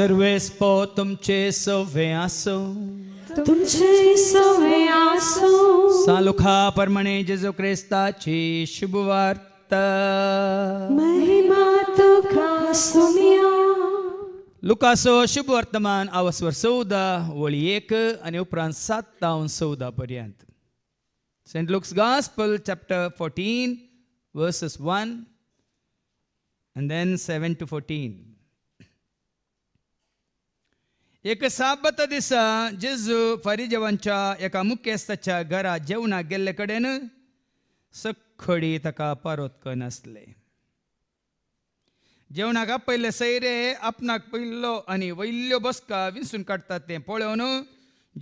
सर्वेस पो तुमचे सव्वे आसो तुमचे सवे आसो सालुखा परमणे जेजो क्रिस्ताची शुभवार्ता महिमा तुका सुमिया लुकासो शुभ वर्तमान आवसवर चौदा वळी एक आणि उपरांत सात तावन चौदा पर्यंत saint Luke's gospel chapter fourteen verses one and then seven to fourteen एक साबत दिसा जेजू फारिजेवांच्या एका मुख्यस्थाच्या घरा जेवणा गेल्ले कडेन सखडी ताका पारोतक नासले जेवणाक आपयले सैरे आपणाक पयल्लो आनी वयल्यो बसका विसून काडटात ते पळोवन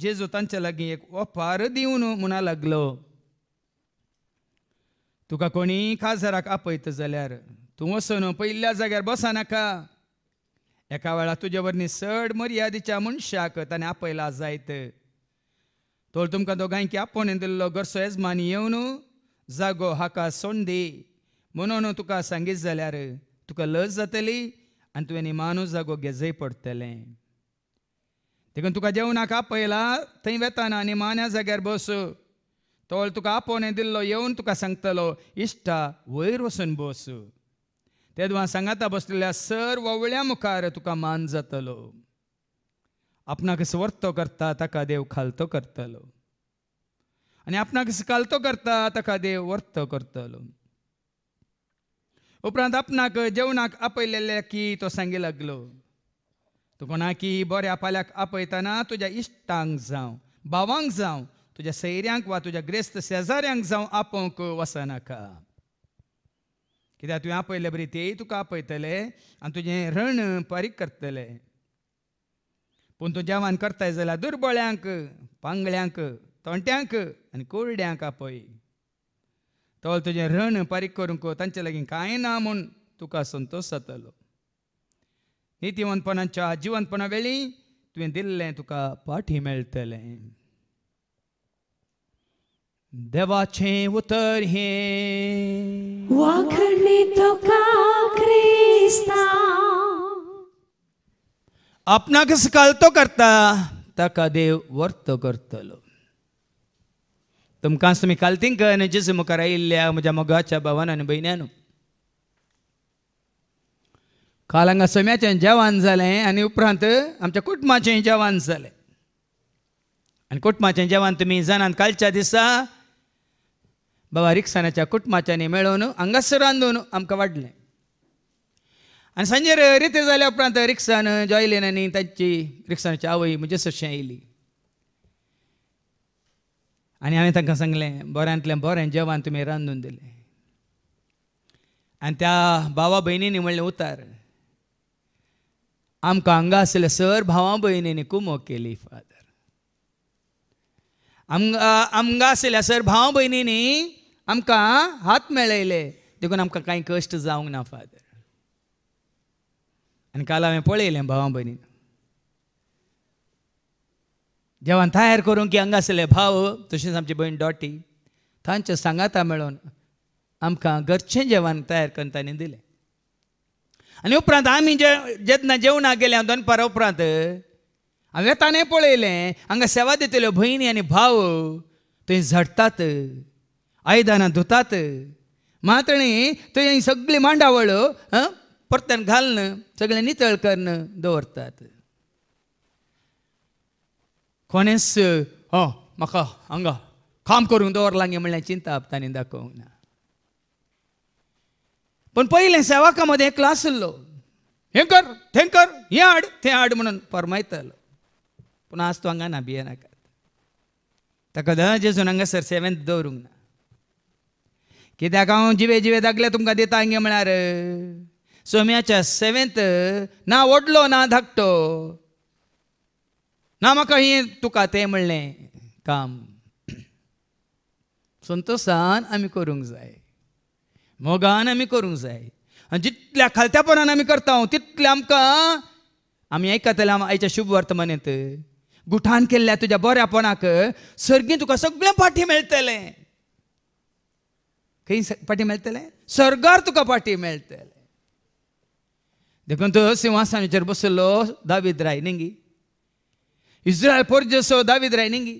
जेजू तांचे लागीं एक ओपार दिवन म्हणा लागलो तुका कोणी खासदाराक आपयत जाल्यार तूं वचून पयल्या जाग्यार नाका एका वेळा तुझ्यावर चड मर्यादेच्या मनशाक ताणें आपयला जायत तोल तुमकां दोगांयकी आपोवन दिल्लो गरसो येजमान येवन जागो हाका सोंदी म्हणून तुका सांगीत जाल्यार तुका लज जातली आनी तुवें निमानू जागो गेजय पडटलें देखून तुका जेवणाक आपयला थंय वेताना आनी मान्या जाग्यार बस तोळ तुका आपोवणे दिल्लो येवन तुका सांगतलो इश्टा वयर वसून बस तेव्हा सांगाता बसलेल्या वळ्या मुखार तुका मान जातलो आपणाक वर्तो करता ताका देव खालतो करतलो आनी आपणाक कालतो करता ताका देव वर्त करतलो उपरांत आपणाक जेवणाक आपयलेले की तो सांगी लागलो तूं की बऱ्या पाल्याक आपयतना तुज्या इश्टांक जावं भावांक जावं तुज्या सैऱ्यांक वा तुज्या ग्रेस्त शेजाऱ्यांक जावं आपोवंक वसनाका कित्याक तुवें आपयले बरी तेय तुका आपयतले आनी तुजें रण पारीक करतले पूण तूं जेवण करताय जाल्यार दुर्बळ्यांक पांगळ्यांक तोंट्यांक आनी कोरड्यांक आपय तो तुजें रण पारीक करूंक तांचे लागीं कांय ना म्हूण तुका संतोश जातलो नितीवंतपणाच्या जिवंतपणा वेळी तुवें दिल्लें तुका पाठी मेळटलें देवाचे उतर हे वाखणी तो का क्रिस्ता आपणाक सकाळ तो करता ताका देव वर्त करतलो तुमकां तुमी कालतींकन जेजू मुखार आयिल्ल्या म्हज्या मोगाच्या भावान आनी भयण्यान काल हांगा सोम्याचें जेवण जालें आनी उपरांत आमच्या कुटुंबाचें जेवण जालें आनी कुटुंबाचें जेवण तुमी जाणात कालच्या दिसा बाबा रिक्सानाच्या कुटुंबाच्यानी मेळोवन हांगासर रांदून आमकां वाडलें आनी सांजे रिती जाल्या उपरांत रिक्सान जॉईलेन आनी तांची रिक्सानाची आवय म्हजे सश आयली आनी हांवें तांकां सांगलें बऱ्यांतलें बरें जेवण तुमी रांदून दिलें आनी त्या भावा भयणींनी म्हणलें उतार आमकां हांगा आसले सर भावां भयणींनी कुमो केली फादर आमकां आमकां आसल्या सर भाव भयणींनी आमकां हात मेळयले देखून आमकां कांय कश्ट जावंक ना फादर आनी काल हांवें पळयलें भावां भयणीन देवान तयार करूंक की हांगासले भाव तशेंच आमची भयण डॉटी तांच्या सांगाता मेळोन आमकां घरचें जेवण तयार करून तांणी दिलें आनी उपरांत आमी जे जेन्ना जेवणाक गेले दनपारा उपरांत हांवें ताणें पळयलें हांगा सेवा दितल्यो भयणी आनी भाव थंय झडटात आयदनां धुतात मात्र न्ही तुवें सगळी मांडावळ परत्यान घालन सगळें नितळ करणं दवरतात कोणेच हो म्हाका हांगा काम करूंक दवरलां गे म्हणल्यार चिंता आपतांनी दाखोवंक ना पण पहिले सेवाका कामांत एक क्लास आसलो हे कर तें कर हें हाड तें हाड म्हणून फर्मायतालो पूण आज तो हांगा ना भिये नाकात ताका जेजून हांगासर सेवेंत दवरूंक ना कित्याक हांव जिवे जिवे दाखले तुमकां दिता हांगे म्हळ्यार सोम्याच्या सेवेंत ना ओडलो ना धाकटो ना म्हाका हें तुका तें म्हणलें काम संतोशान आमी करूंक जाय मोगान आमी करूंक जाय आनी जितल्या खालत्यापणान आमी करता तितलें आमकां आमी आयकतले आयच्या शुभ वर्तमानेंत गुठान केल्ल्या तुज्या बऱ्यापणाक सर्गी तुका सगळें फाटी मेळटलें खंय पाटी मेळटले स्वर्गार तुका पाटी मेळटले देखून तो सिंहासनाचेर बसलो दावीद रायनिंगी इस्रायल पोरजेसो दावीद गी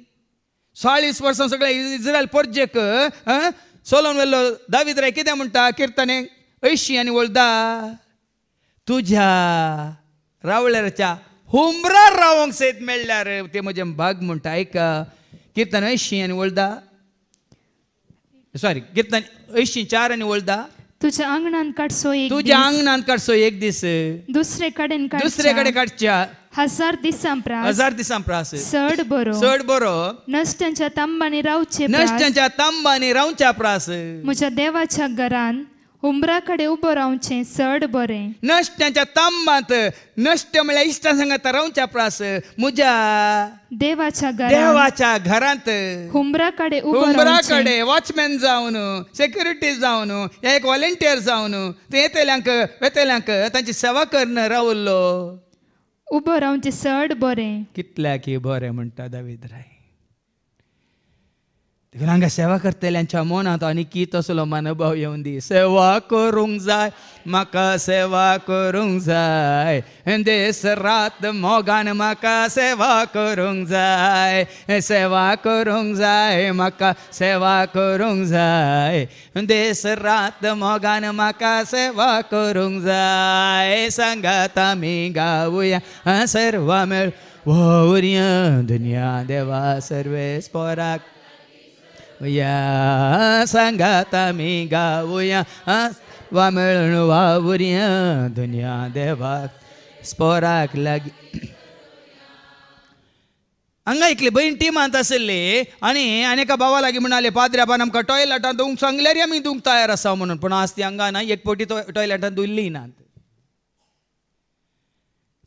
चाळीस वर्सां सगळे इस्रायल पोरजेक सोलोन व्हेल्लो दावीद राय कितें म्हणटा किर्तने ऐशी आनी वळदा तुज्या रावळ्याच्या हुमरार रावंक सयत मेळ्ळ्यार ते म्हजें भाग म्हणटा ऐका किर्तन ऐशी आनी वळदा सॉरी कीर्तन अयशीं चार आणि ओळदा तुझ्या अंगणात काढसो एक तुझ्या अंगणात काढसो एक दीस दुसरे कडे दुसरे कडे काढच्या हजार दिसां हजार दिसां प्रास बरो चड बरो नष्टांच्या तांबांनी रावचे नष्टांच्या तांबांनी रावच्या प्रास म्हज्या देवाच्या घरान हुमरा कडे उबो रावचें सड बरें नश्टांच्या तांबात नश्ट म्हळ्यार इश्टां सांगात रावच्या प्रास मुजा देवाच्या घरा देवाच्या घरात हुमरा कडे उबो हुमरा कडे वॉचमॅन जावन सेक्युरिटी जाऊन एक व्हॉलेंटियर जावन ते येतेल्यांक वेतेल्यांक तांची सेवा करन रावल्लो उबो रावचें सड बरें कितल्या की बरें म्हणटा दावीद देखून हांगा सेवा करतल्यांच्या मोनात आनी कीत असलो मनोभाव येवन दी सेवा करूंक जाय म्हाका सेवा करूंक जाय देस रात मोगान म्हाका सेवा करूंक जाय सेवा करूंक जाय म्हाका सेवा करूंक जाय देस रात मोगान म्हाका सेवा करूंक जाय सांगात आमी गावया सर्व मेळ वोर्या दुनिया देवा सर्वेस पोराक या सांगाता मी गाऊया वा मिळून वावरिया दुनिया देवा स्पोराक लागी हंगा इकली बहीण टीम हात आसली आणि अनेका भावा म्हणले म्हणाले पाद्र्यापान आमकां टॉयलेटान दुवंक सांगल्यार आमी दुवंक तयार आसा म्हणून पूण आज ती हंगा ना एक पटी टॉयलेटान दुल्ली ना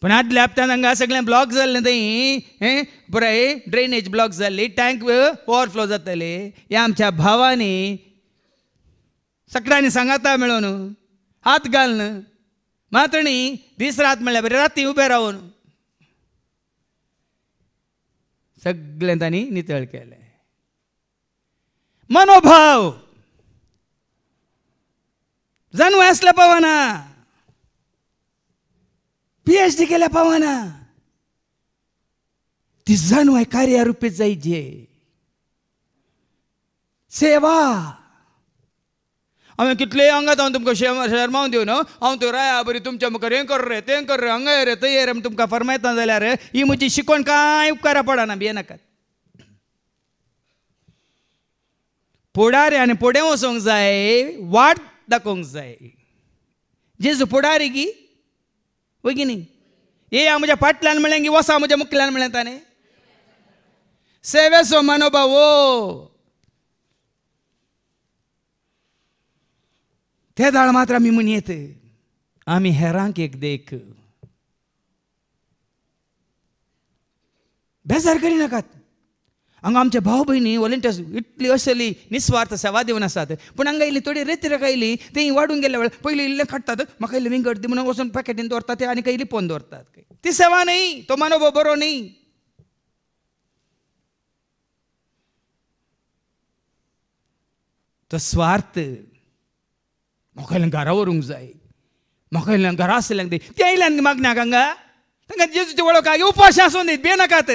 पण आदले हप्त्यान हांगा सगळें ब्लॉक जाल्लें थंय बरं ड्रेनेज ब्लॉक जाल्ली टँक ओवरफ्लो जाताले हे आमच्या भावांनी सगळ्यांनी सांगाता मेळोन हात घालन मात्र न्ही दीस रात म्हणल्यार बरें राती उबें रावन सगळें तांणी नितळ केलें मनोभाव जानवें आसल्या पावना पीएच डी केल्या पावाना ती जाणू आहे कार्यारूपे जायचे सेवा हांवें कितले हांगा जावन तुमकां दिवं न्हू हांव तो राया बरी तुमच्या मुखार हें कर रे तें कर रे हांगा रे थंय ये रे तुमकां फरमायता जाल्यार ही म्हजी शिकवण कांय उपकारा पडना भियेनाकात आनी फुडें वचोंक जाय वाट दाखोवंक जाय जेजू फुडारी की ये वगैी येटल्यान मिळे की वसा मुखल्यान मिळे ताने सेवे सो वो ते दाळ मात्र मी म्हणत आमी हेरांक एक देख बेजार करिनाकात हांगा आमचे भाव भयणी व्हॉलेंटियर्स इतली असली निस्वार्थ सेवा दिवन आसात पूण हांगा इल्ली थोडी रेत्रेक आयली तें वाडून गेल्या वेळार पयलीं इल्लें काडटात म्हाका इल्ली विंगड दी म्हणून वचून पॅकेटीन दवरतात ते आनी लिपोवन दवरतात ती सेवा न्ही तो मानोबो बरो न्ही तो स्वार्थ म्हाका इल्लें घरा व्हरूंक जाय म्हाका इल्लें घरा आसल्यांक दी तें आयल्यान मागण्याक हांगा तांकां जेजूची वळख आगे उपाशी आसून दी नाकात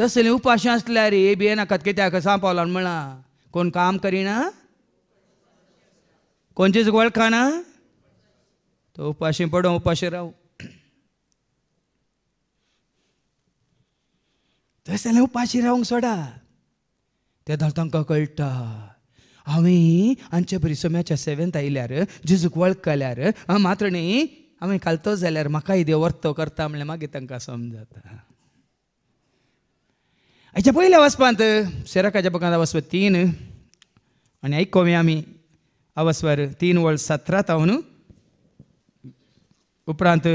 तसले उपाशी असल्या रे भियेनाकात कित्याक सांपावलां म्हणा कोण काम करिना कोणचीच वळखाना तो उपाशी पडो उपाशी राव तसले उपाशी रावंक सोडा ते धर तांकां कळटा हांवें आमच्या सोम्याच्या सेवेंत आयल्यार जिजूक वळखल्यार मात्र न्ही हांवें घालतो जाल्यार म्हाकाय देव करता म्हणल्यार मागीर तांकां समजता आयच्या पहिल्या la vaspantă, seraca aici तीन आणि tin, आम्ही ai तीन वळ सतरा var उपरांत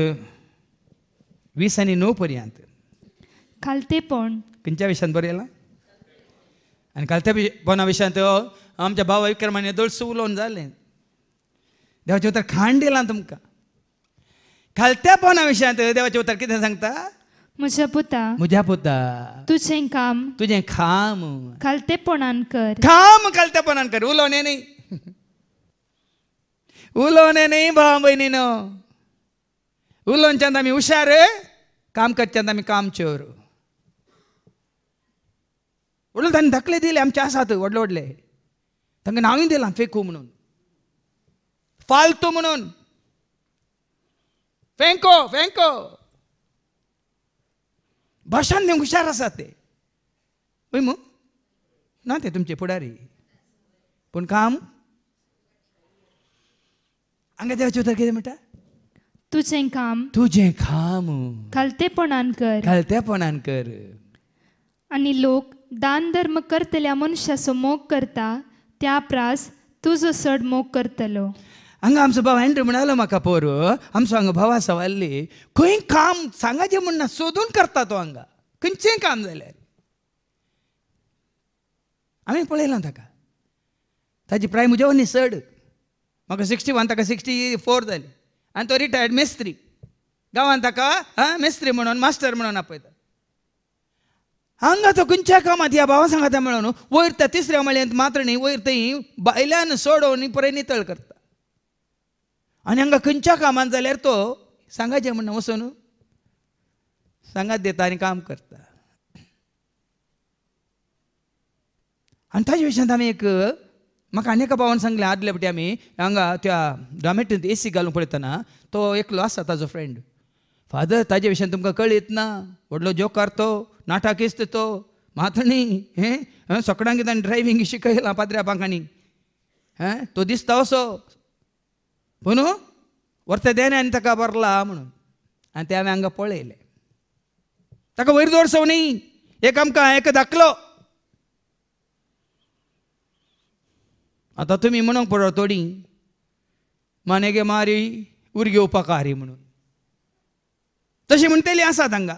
वीस आणि नऊ पर्यंत खंच्या खंयच्या बरं बरयलां आनी खालत्या पोना विशयांत आमच्या भावा विक्रमाने दळसू उलोवन जालें देवाचे उतर खाण दिलां तुमकां खालत्या पोना विशयांत देवाचे उतर कितें सांगता पुता मुझापुता पुता तुझे काम तुझे खाम कलतेपणान कर खाम कलतेपणान कर उलोने नाही उलोने नाही भाव बहिणीनं उलोनच्यांत आम्ही हुशार काम करच्यांत आम्ही काम चोर उलट तांणी धकले दिले आमचे आसात व्हडले व्हडले तांकां नांवूय दिलां फेकू म्हणून फालतू म्हणून फेंको फेंको भाषण दिवंक हुशार आसा ते पळय ना ते तुमचे फुडारी पण काम हांगा देवाचे उतर कितें म्हणटा तुझें काम तुझे काम खालतेपणान कर खालतेपणान कर आणि लोक दान धर्म करतल्या मनशाचो मोग करता त्या प्रास तुजो सड मोग करतलो हांगा आमचो भाव एंड्रू म्हणालो म्हाका पोर आमचो हांगा भाव आसा वाल्ली खंय काम सांगाचें म्हणना सोदून करता तो हांगा खंयचें काम जाल्यार हांवें पळयलां ताका ताजी प्राय म्हजे वनी चड म्हाका सिक्स्टी वन ताका सिक्स्टी फोर जाली आनी तो रिटायर्ड मेस्त्री गांवान ताका आं मेस्त्री म्हणून मास्टर म्हणून आपयता हांगा तो खंयच्या कामात ह्या भावा सांगाता मेळोन वयर त्या तिसऱ्या माळयेंत मात्र न्ही वयर थंय बायल्यान सोडोवन परय नितळ करता आणि हंगा खंयच्या कामान जाल्यार तो सांगायचे म्हण वचून सांगात देता आनी काम करता आनी ताजे विशयांत आमी एक म्हाका आनी एका भावान सांगलें आदले पटी आमी हांगा त्या डॉमेटींत ए सी घालूंक पळयतना तो एकलो आसा ताजो फ्रेंड फादर ताजे विशयान तुमकां कळयत ना व्हडलो जोकार तो नाटाकीस्त तो माथणी हे सगळ्यांक ताणें ड्रायव्हींग शिकयलां पाद्र्या पांकांनी हे तो दिसता असो ಪುನು ಒರ್ತದೇನೆ ಅಂತಕ बरला म्हणून आणि ते आम्ही हांगा पळयले ताका वयर दवरसव न्ही एक आमकां एक धाकलो आतां तुमी म्हणूंक पडो थोडी मानेगे मारी उर घेवपाक हारी म्हणून तशी म्हणटली आसात हांगा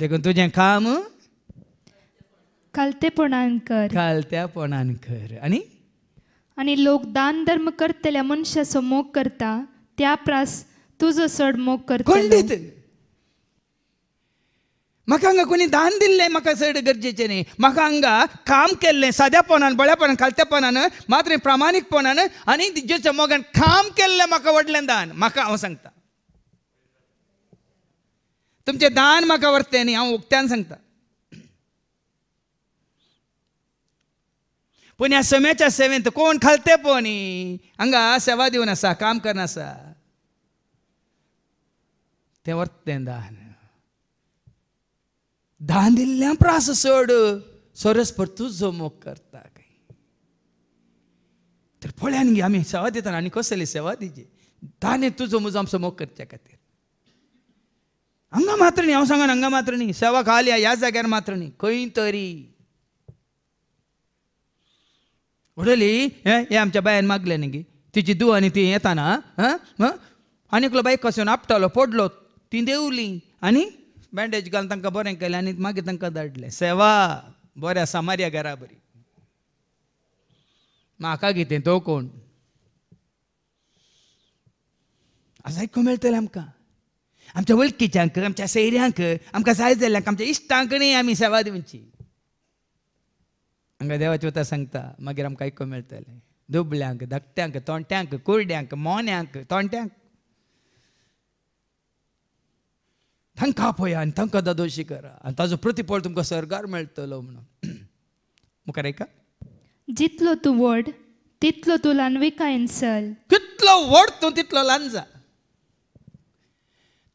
देखून तुजें काम कालते पणानकर कालत्या पणानकर आणि आणि लोक दान धर्म करतल्या मनशाचो मोग करता त्या प्रास तुजो चड मोग कोण खंडीत म्हाका कोणी दान दिल्लें म्हाका चड गरजेचें न्ही म्हाका हांगा काम केल्लें साद्यापणान बळ्यापणान खालत्यापणान मात्र प्रामाणिकपणान आणि दिजेच्या मोगान काम केल्लें म्हाका व्हडलें दान म्हाका हांव सांगता तुमचें दान म्हाका व्हरतें न्ही हांव उक्त्यान सांगता पण या समेच्या सेवेंत कोण खालते पोनी हांगा सेवा देऊन आसा काम करनासा तें ते तें दान दान दिल्ल्यान प्रास सोड सरस पर जो मोग करता काही तर पळ्यान घे आमी सेवा देताना आनी कसली सेवा दिजे दाने तुजो मुजो आमचा मोग करच्या खातीर हांगा मात्र न्ही हांव सांगा हांगा मात्र न्ही सेवा खाल्या ह्या जाग्यार मात्र न्ही खंय तरी उडली हे आमच्या बायान मागले न्ही तिची दुवा आनी ती येताना हां एकलो बायक कसो आपटलो पडलो ती देवली आनी बँडेज घालून तांकां बरें केलें आनी मागीर तांकां धाडलें सेवा बरें आसा मारया घरा बरी म्हाका कितें तो कोण आज आयको मेळटलें आमकां आमच्या वळखीच्यांक आमच्या सैऱ्यांक आमकां जाय जाल्ल्यांक आमच्या इश्टांक आमी सेवा दिवची हांगा देवाची उतर सांगता मागीर आमकां आयकूंक मेळटलें दुबल्यांक धाकट्यांक तोंट्यांक कुर्ड्यांक मोन्यांक तोंट्यांक तांकां आपया आनी तांकां दादोशी करा आनी ताजो प्रतिफळ तुमकां सरकार मेळटलो म्हणून मुखार आयका जितलो तूं व्हड तितलो तूं ल्हानविकायेन सल कितलो व्हड तूं तितलो ल्हान जा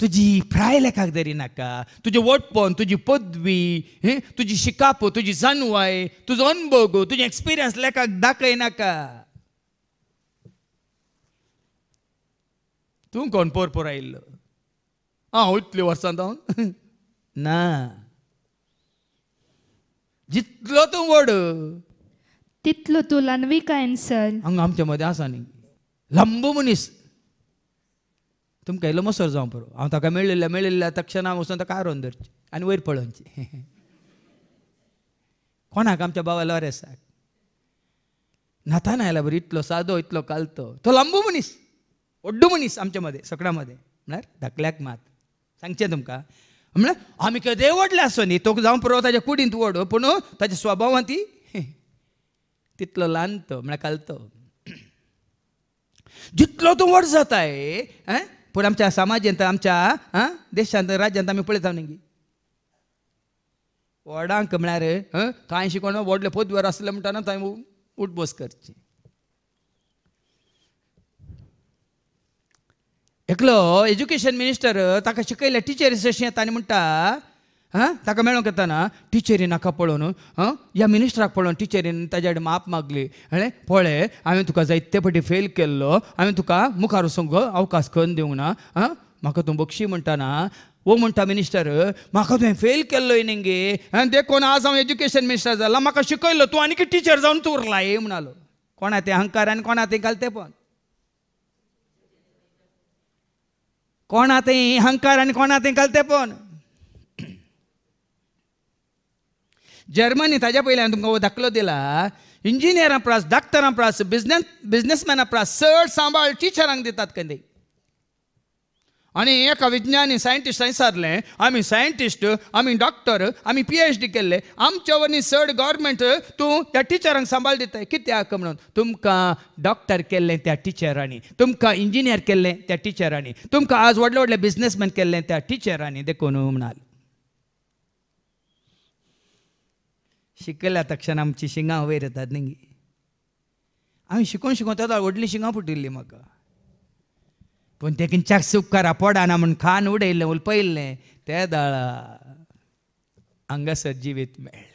तुझी प्रायला धरी नाका तुझे वटपण तुझी पदवी हे तुझी शिकापो तुझी तुजो तुझो अनुभव तुझे एक्सपिरियन्स लेखाक दाखय नाका तू कोण पोरपोर आयिल्लो हांव इतले वर्सां जावन ना जितलो तू व्हड तितलो तू कांय सर हांगा आमच्या मदीं आसा न्ही लंब मनीस तुमकां इल्लो मसर जावं पुरो हांव ताका मेळिल्लो मेळिल्ल्या तक्षण हांव वचून ताका आरोवन धरचें आनी वयर पळोवचें कोणाक आमच्या बाबा लॉरेसाक नाथान आयला बरो इतलो सादो इतलो कालतो तो लांबू मनीस व्हड्डू मनीस आमच्या मदें सगळ्या मदें म्हळ्यार धाकल्याक मात सांगचें तुमकां म्हळ्यार आमी केदें वडलें आसो न्ही तो जावं पुरो ताच्या कुडींत वड पूण ताज्या स्वभावान ती तितलो ल्हान तो म्हळ्यार कालतो जितलो तूं व्हड जाताय पुढे आमच्या समाजांत आमच्या देशांत राज्यांत आमी पळयता न्ही वॉर्डांक म्हळ्यार कांय शिकोण व्हडले पदव्यार आसले म्हणटाना थंय उठबोस करची एकलो एज्युकेशन मिनिस्टर ताका शिकयल्या टिचर सेशन येता आनी म्हणटा ताका मेळोंक ಮೇಳೋಕತ್ತಾನ ಟೀಚರಿ ನಾಕ पळोवन हां ह्या मिनिस्टराक पळोवन टिचरीन ताज्या कडेन माप मागली हे पळय हांवें तुका जायते फावटी फेल केल्लो हांवें तुका मुखार वचूंक अवकाश करून दिवंक ना हां म्हाका तूं बक्षी म्हणटाना वो म्हणटा मिनिस्टर म्हाका तुवें फेल केल्लो इनिंगे आनी देखून आज हांव एज्युकेशन मिनिस्टर जाला म्हाका शिकयलो तूं आनीक टिचर जावन तूं उरला हे म्हणालो कोणा तें अहंकार आनी कोणा तें पण कोणा तें अहंकार आनी कोणा घालते पण जर्मनी ताज्या पयली हांवें तुमकां हो दाखलो दिला इंजिनियरां प्रास डॉक्टरां परस बिजनेस बिजनेसमॅनां प्रास चड सांबाळ टिचरांक दितात कंदे आनी एका विज्ञानी सायंटिस्ट सारलें आमी सायंटिस्ट आमी डॉक्टर आमी पी एच डी केल्ले आमच्या वरनी चड गोवर्मेंट तूं त्या टिचरांक सांबाळ दिताय कित्याक म्हणून तुमकां डॉक्टर केल्लें त्या टिचरांनी तुमकां इंजिनियर केल्लें त्या टिचरांनी तुमकां आज व्हडले व्हडले बिजनेसमॅन केल्लें त्या टिचरांनी देखून म्हणाले शिकयल्या तक्षण आमची शिंगां वयर येतात न्ही शिकून शिकून शिकून वडली व्हडलीं शिंगां फुटिल्लीं म्हाका पूण ते चाक सुपकारा पडाना म्हूण खान उडयल्लें उलपयल्लें ते दाळा हांगा सजीवीत मेळ्ळें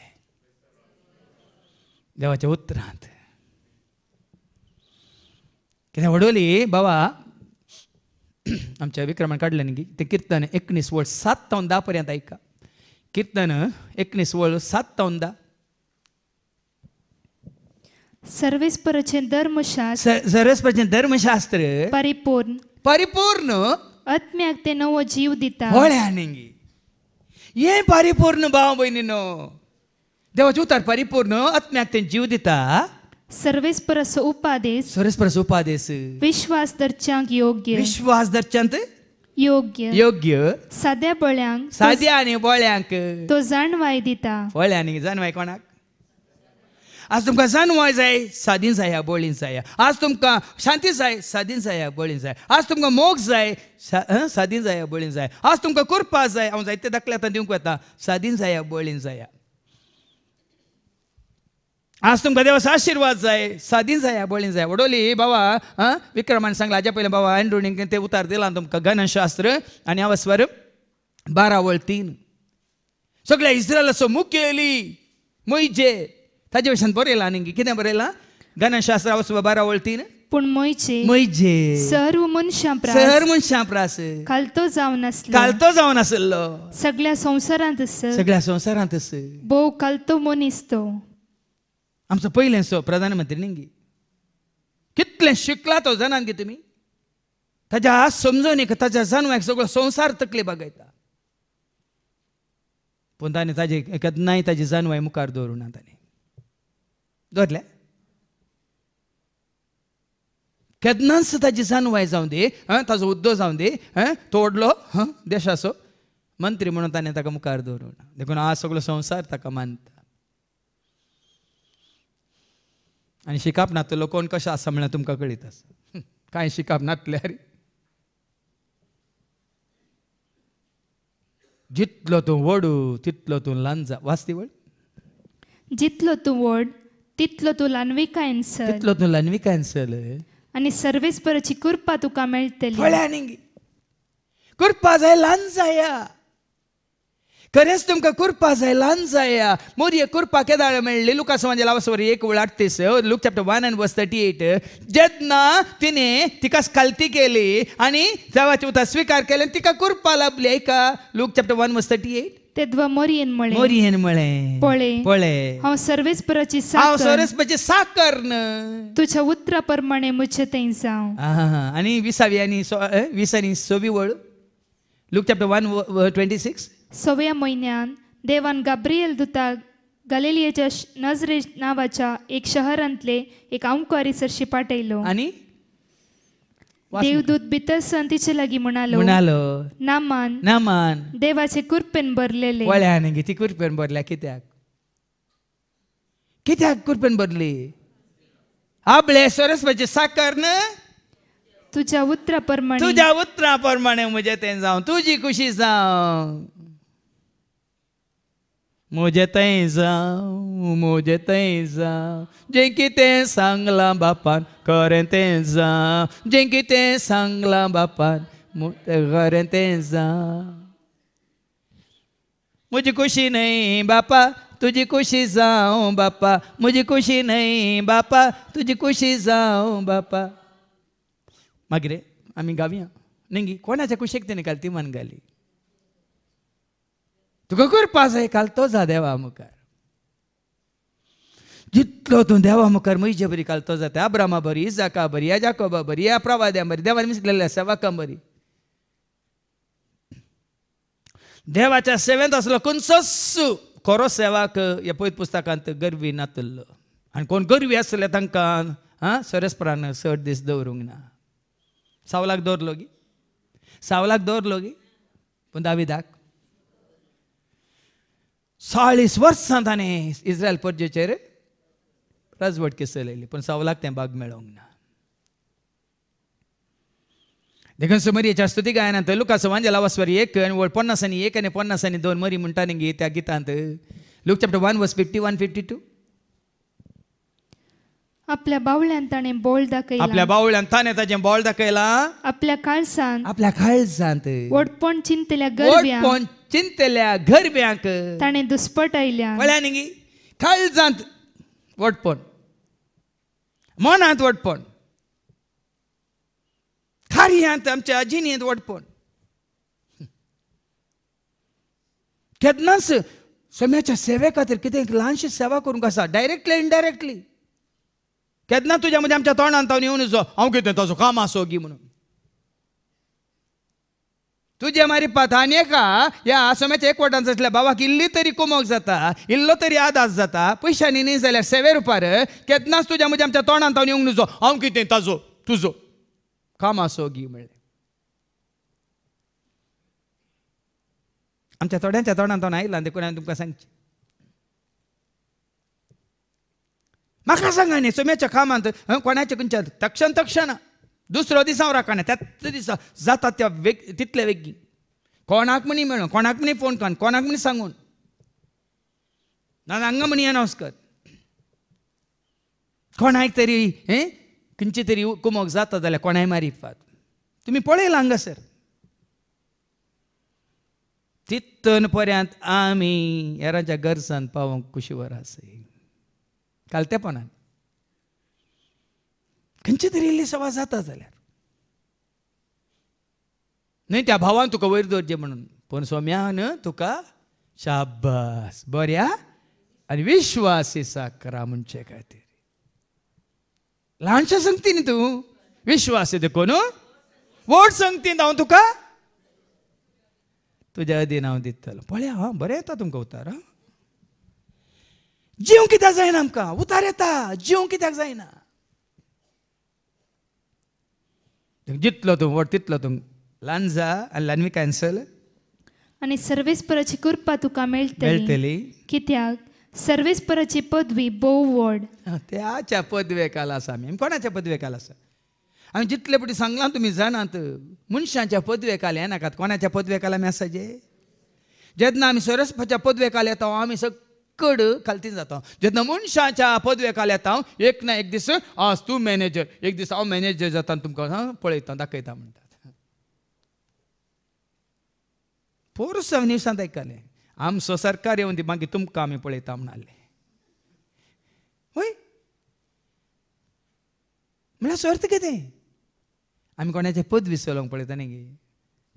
देवाच्या उतरांत कित्याक वडोली बाबा आमच्या विक्रमान काडलें न्ही तें किर्तन एकनीस वळ सात तावन धा पर्यंत आयका कीर्तन एकनीस वळ सात तावन धा सर्विस धर्मशास्त्र सर्विस धर्मशास्त्र परिपूर्ण परिपूर्ण आत्म्याक नवो जीव दिता ಹೊಳೆಯಾನಿಂಗಿ ಏನ್ ಪರಿಪೂರ್ಣ ಭಾವ ಬೈ ನೀನು ದೇವ ಚೂತಾರ ಪರಿಪೂರ್ಣ ಆತ್ಮ್ಯಾಕ್ ತೇನ್ ಜೀವ ದಿತಾ सर्विस उपादेश सर्विस उपादेश विश्वास दर्चांक योग्य विश्वास दर्चांत योग्य योग्य साध्या बोळ्यांक साद्या आनी बोळ्यांक तो जाणवाय दिता बोळ्यांनी जाणवाय कोणाक आज तुमकां जनवाय जाय सादीन जाया बोळीन जाय आज तुमकां शांती जाय सादीन जाया बोळीन जाय आज तुमकां मोग जाय सादीन जाया बोळीन जाय आज तुमकां करपा जाय हांव जायते दाखले आतां दिवंक वता सादीन जाया बोळीन जाया आज तुमकां देवाचो आशिर्वाद जाय सादीन जाया बोळीन जाय वडोली बाबा विक्रमान सांगला हाज्या पयलीं बाबा एन्ड्रोनीक ते उतार दिला तुमकां गणशास्त्र आनी हांव स्वर बारा वळ तीन सगळ्या इस्रायलाचो मुखेली मोयजे ತಜವೇಶನ್ ಬರೆಯಲ್ಲ ನಿಂಗೆ ಕಿನ್ನ ಬರೆಯಲ್ಲ ಗಣಶಾಸ್ತ್ರ ಅವಸ್ವ बारा वळतीन पण मोयचे मोयचे सर्व मनशांप्रास सर्व मनशांप्रास कालतो जावन काल कालतो जावन आसलो सगळ्या संवसारांत सगळ्या संवसारांत भोव कालतो मनीस तो आमचो पयलें सो प्रधानमंत्री न्ही कितलें शिकला तो जाणान गे तुमी ताच्या समजून ताज्या जाणव्याक सगळो संवसार तकले बागयता पूण ताणें ताजी नाही ताजी जाणवाय मुखार दवरुना ताणें దొరలే केदनास ताची जानवाय जावं दे ताजो उद्दो जावं दी तोडलो देशाचो मंत्री म्हणून ताणें ताका मुखार दवरुना देखून हा सगळो संवसार ताका मानता आनी शिकाप नातलो कोण कशें आसा म्हणल्यार तुमकां कळीत आसा कांय शिकाप नातल्यार जितलो तूं वडू तितलो तूं लांजा वाचती वड जितलो तूं वड तितलो तुलान विकायन तितलो तुलान आणि आनी परची कृपा तुका मेळटली फळ्यान कृपा जाय ल्हान जाया खरेंच तुमकां कृपा जाय ल्हान जाया मोरये कृपा केदाळ मेळ्ळी लुका समाजाला लावसवर एक वेळ आठतीस Luke chapter one and verse thirty eight जेदना तिने तिका स्कल्ती केली आणि देवाच्या उता स्वीकार केले तिका कृपा लाभली ऐका Luke chapter one verse thirty eight ते द्वा मळे मोरियन मळे पळे पळे हा सर्वेस परची साखर हा सर्वेस परची न तुझ्या उत्तरा प्रमाणे मुच्छ तेंसा आणि विसावी आणि विसानी सोबी वळ Luke chapter one twenty six सव्या महिन्यान देवान गाब्रियल दुताक गलेलियाच्या नजरे नावाच्या एक शहरांतले एक अंकारी सरशी पाठयलो आणि ದೇವದೂತ ಬಿತ್ತಸನ್ म्हणालो म्हणालो नामान नामान देवाचे कुर्पेन भरलेले वळ्याने गे ती कृपेन भरल्या कित्याक कित्याक कुर्पेन भरली हा सरस म्हणजे साकार न तुझ्या उतरा प्रमाणे तुझ्या उतरा प्रमाणे म्हणजे तें जावं तुजी खुशी जावं मुझे तै जाऊ मुझे तै जाऊ जिंकी ते सांगला बापान खरें ते जाऊ जिंकी ते सांगला बापान खरें ते जाऊ मुझी खुशी नाही बापा तुझी खुशी जाऊ बापा मुझी खुशी नाही बापा तुझी खुशी जाऊ बापा मागीर आमी गावया नेंगी कोणाच्या कुशीक ते निकाल ती मन गाली तुका काल तो जा देवा मुखार जितलो तूं देवा मुखार म्हजे बरी काल तो जाता अब्रामा बरी इजाका बरी या जाकोबा बरी या प्रवाद्या बरी देवान मिसलेले सेवाका बरी देवाच्या सेवेंत असलो कोणसोस खरो सेवाक ह्या पयत पुस्तकांत गरवी नातल्लो आनी कोण गर्वी आसले तांकां आं सरस्परान सट दीस दवरूंक ना सावलाक दवरलो गी सावलाक दवरलो गी पूण धाक चाळीस वर्सां ताणें इस्रायल पर्जेचेर राजवट છે રે पण सावं लागते बाग ना देखून समरीच्या याच्या स्तुती गायनांत लुकाचो वांजेला वसवर एक आनी व्हड पन्नास आनी एक आनी पन्नास आनी दोन मरी म्हणटा न्ही त्या गितांत Luke chapter one verse fifty one fifty two आपल्या बावळ्यान ताणें बोल दाखयला आपल्या बावळ्यान ताणें ताजे बोल दाखयला आपल्या काळसान आपल्या काळसांत वडपण चिंतल्या गरब्या ಚಿಂತೆಲ್ಯ ಗರ್ ಬ್ಯಾಂಕ್ ತಾಣೆ आयल्या ಇಲ್ಲ न्ही खालजांत ಒಟ್ಪೋನ್ मनांत ಒಟ್ಪೋನ್ खारियांत आमच्या अजिनींत वडपण केन्नाच सोम्याच्या सेवे खातीर कितें ल्हानशी सेवा करूंक आसा डायरेक्टली इनडायरेक्टली केन्ना तुज्या मदीं आमच्या तोंडांत हांव येवन हांव कितें ताजो काम आसो गी म्हणून तुझी मारी पथाने का या आसोम्याच्या एक वटान असल्या बाबाक इल्ली तरी कुमोग जाता इल्लो तरी आदास जाता पैशांनी न्ही जाल्यार सेवे रुपार केतनाच तुज्या म्हज्या आमच्या तोंडान हांव येवंक नुजो हांव कितें ताजो तुजो काम असो गी म्हणलें आमच्या थोड्यांच्या तोंडान हांव आयलां देखून हांवें तुमकां सांगचें म्हाका सांगा न्ही सोम्याच्या कामांत कोणाच्या खंयच्या तक्षण तक्षण दुसरो हांव राखना त्याच दिसा जाता त्या वेग तितले वेगी कोणाक म्हणी मेळून कोणाक म्हणी फोन कर कोणाक म्हणी सांगून ना हांगा म्हणी अनावन्स कर कोणाक तरी हे खंयची तरी कुमोक जाता जाल्यार कोणाय मारीपात तुमी पळयला सर तितन पर्यंत आमी हेरांच्या गरजान पावोंक कुशीवर आसय काल तेपणान खंयची तरी इल्ली सभा जाता जाल्यार न्हय त्या भावान तुका वयर दवरचें म्हणून पण सोम्यान तुका शाब्बास बऱ्या आनी विश्वासेसाक करा म्हणचे खातीर ल्हानशें संगती न्ही तूं विश्वास देखून व्हड संगतीन हांव तुका तुज्या अधीन हांव दितलो पळया हा बरें येता तुमकां उतार जीव कित्याक जायना आमकां उतार येता जीव कित्याक जायना जितलो तूं व्हड तितलो तुम लांजा आणि आनी कॅन्सल आनी सर्वेस्पराची कृपा तुका मेळटली कित्याक सर्वेस्पराची पदवी भोव व्हड त्याच्या पदवेकाल आसा आमी कोणाच्या पदवेकाल आसा आम्ही जितले पटी सांगला तुम्ही जाणात मनशांच्या पदवे हे नाकात कोणाच्या पदवेकाल आमी आसा जे जेन्ना आमी सरस्पाच्या पदवेकाल येतो आम्ही सग कड खालतीन जाता जेन्ना मनशाच्या पदवे येता हांव एक ना एक दीस आज तूं मॅनेजर एक दीस हांव मॅनेजर जाता तुमकां हां पळयता दाखयता म्हणटात पोरूस निवसांत आयकलें आमचो सरकार येवन दी मागीर तुमकां आमी पळयता म्हणाले हय म्हळ्यार अर्थ कितें आमी कोणाचे पदवी चलोवंक पळयता न्ही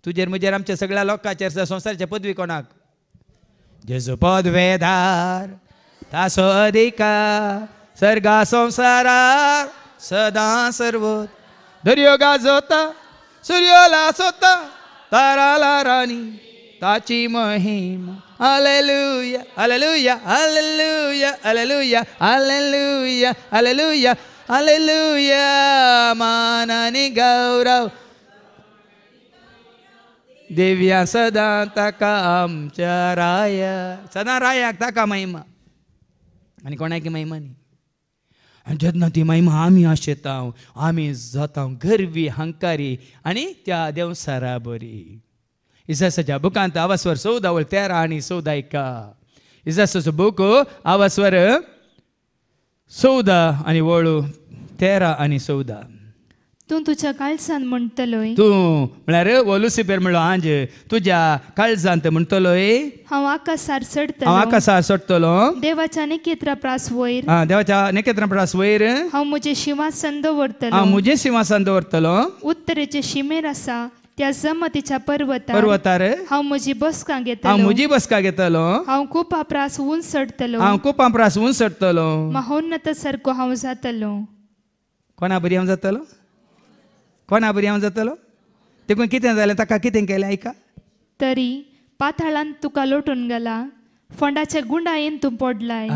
तुजेर म्हजेर आमच्या सगळ्या लोकांचेर संवसाराचे पदवी कोणाक जेजो पद वेदार तासो अधिकार सर्गा संसारा सदा सर्व दुर्योगा जोता सूर्योला सोता ताराला राणी ताची महिम hallelujah hallelujah hallelujah hallelujah hallelujah hallelujah hallelujah मानानी गौरव देव्या सदा ताका आमच्या राय सदा रायाक ताका महिमा आनी कोणाकी महिमा न्ही आनी जेन्ना ती महिमा आमी आशेता आमी जाता गर्वी हंकारी आनी त्या देवसारा बरी इजासाच्या बुकांत आवासवर सौदा वळ तेरा आनी सौदा एका इजासाचो बूक आवास्वर सौदा आनी वळू तेरा आनी सौदा तूं तुज्या काळजान म्हणटलोय तू म्हळ्यार ओ म्हणलो आंज तुज्या काळजान ते म्हणटलोय हांव आकाशार चडतलो हांव आकाशार देवाच्या नेकेत्रा प्रास वयर देवाच्या नेकेत्रा प्रास वयर हांव म्हजे शिवासन दवरतलो हांव म्हजे शिवासन दवरतलो उत्तरेचे शिमेर आसा त्या जमतीच्या पर्वत पर्वतार हांव म्हजी बसका घेतलो हांव म्हजी बसका घेतलो हांव खूप आपरास उंच चडतलो हांव खूप आपरास उंच चडतलो महोन्नत सारको हांव जातलो कोणा बरी हांव जातलो कोणा हांव जातलो तेकून कितें जालें ताका कितें केलें आयका तरी पाताळान तुका लोटून गेला फोंडाचे गुंडायेन तूं पडलाय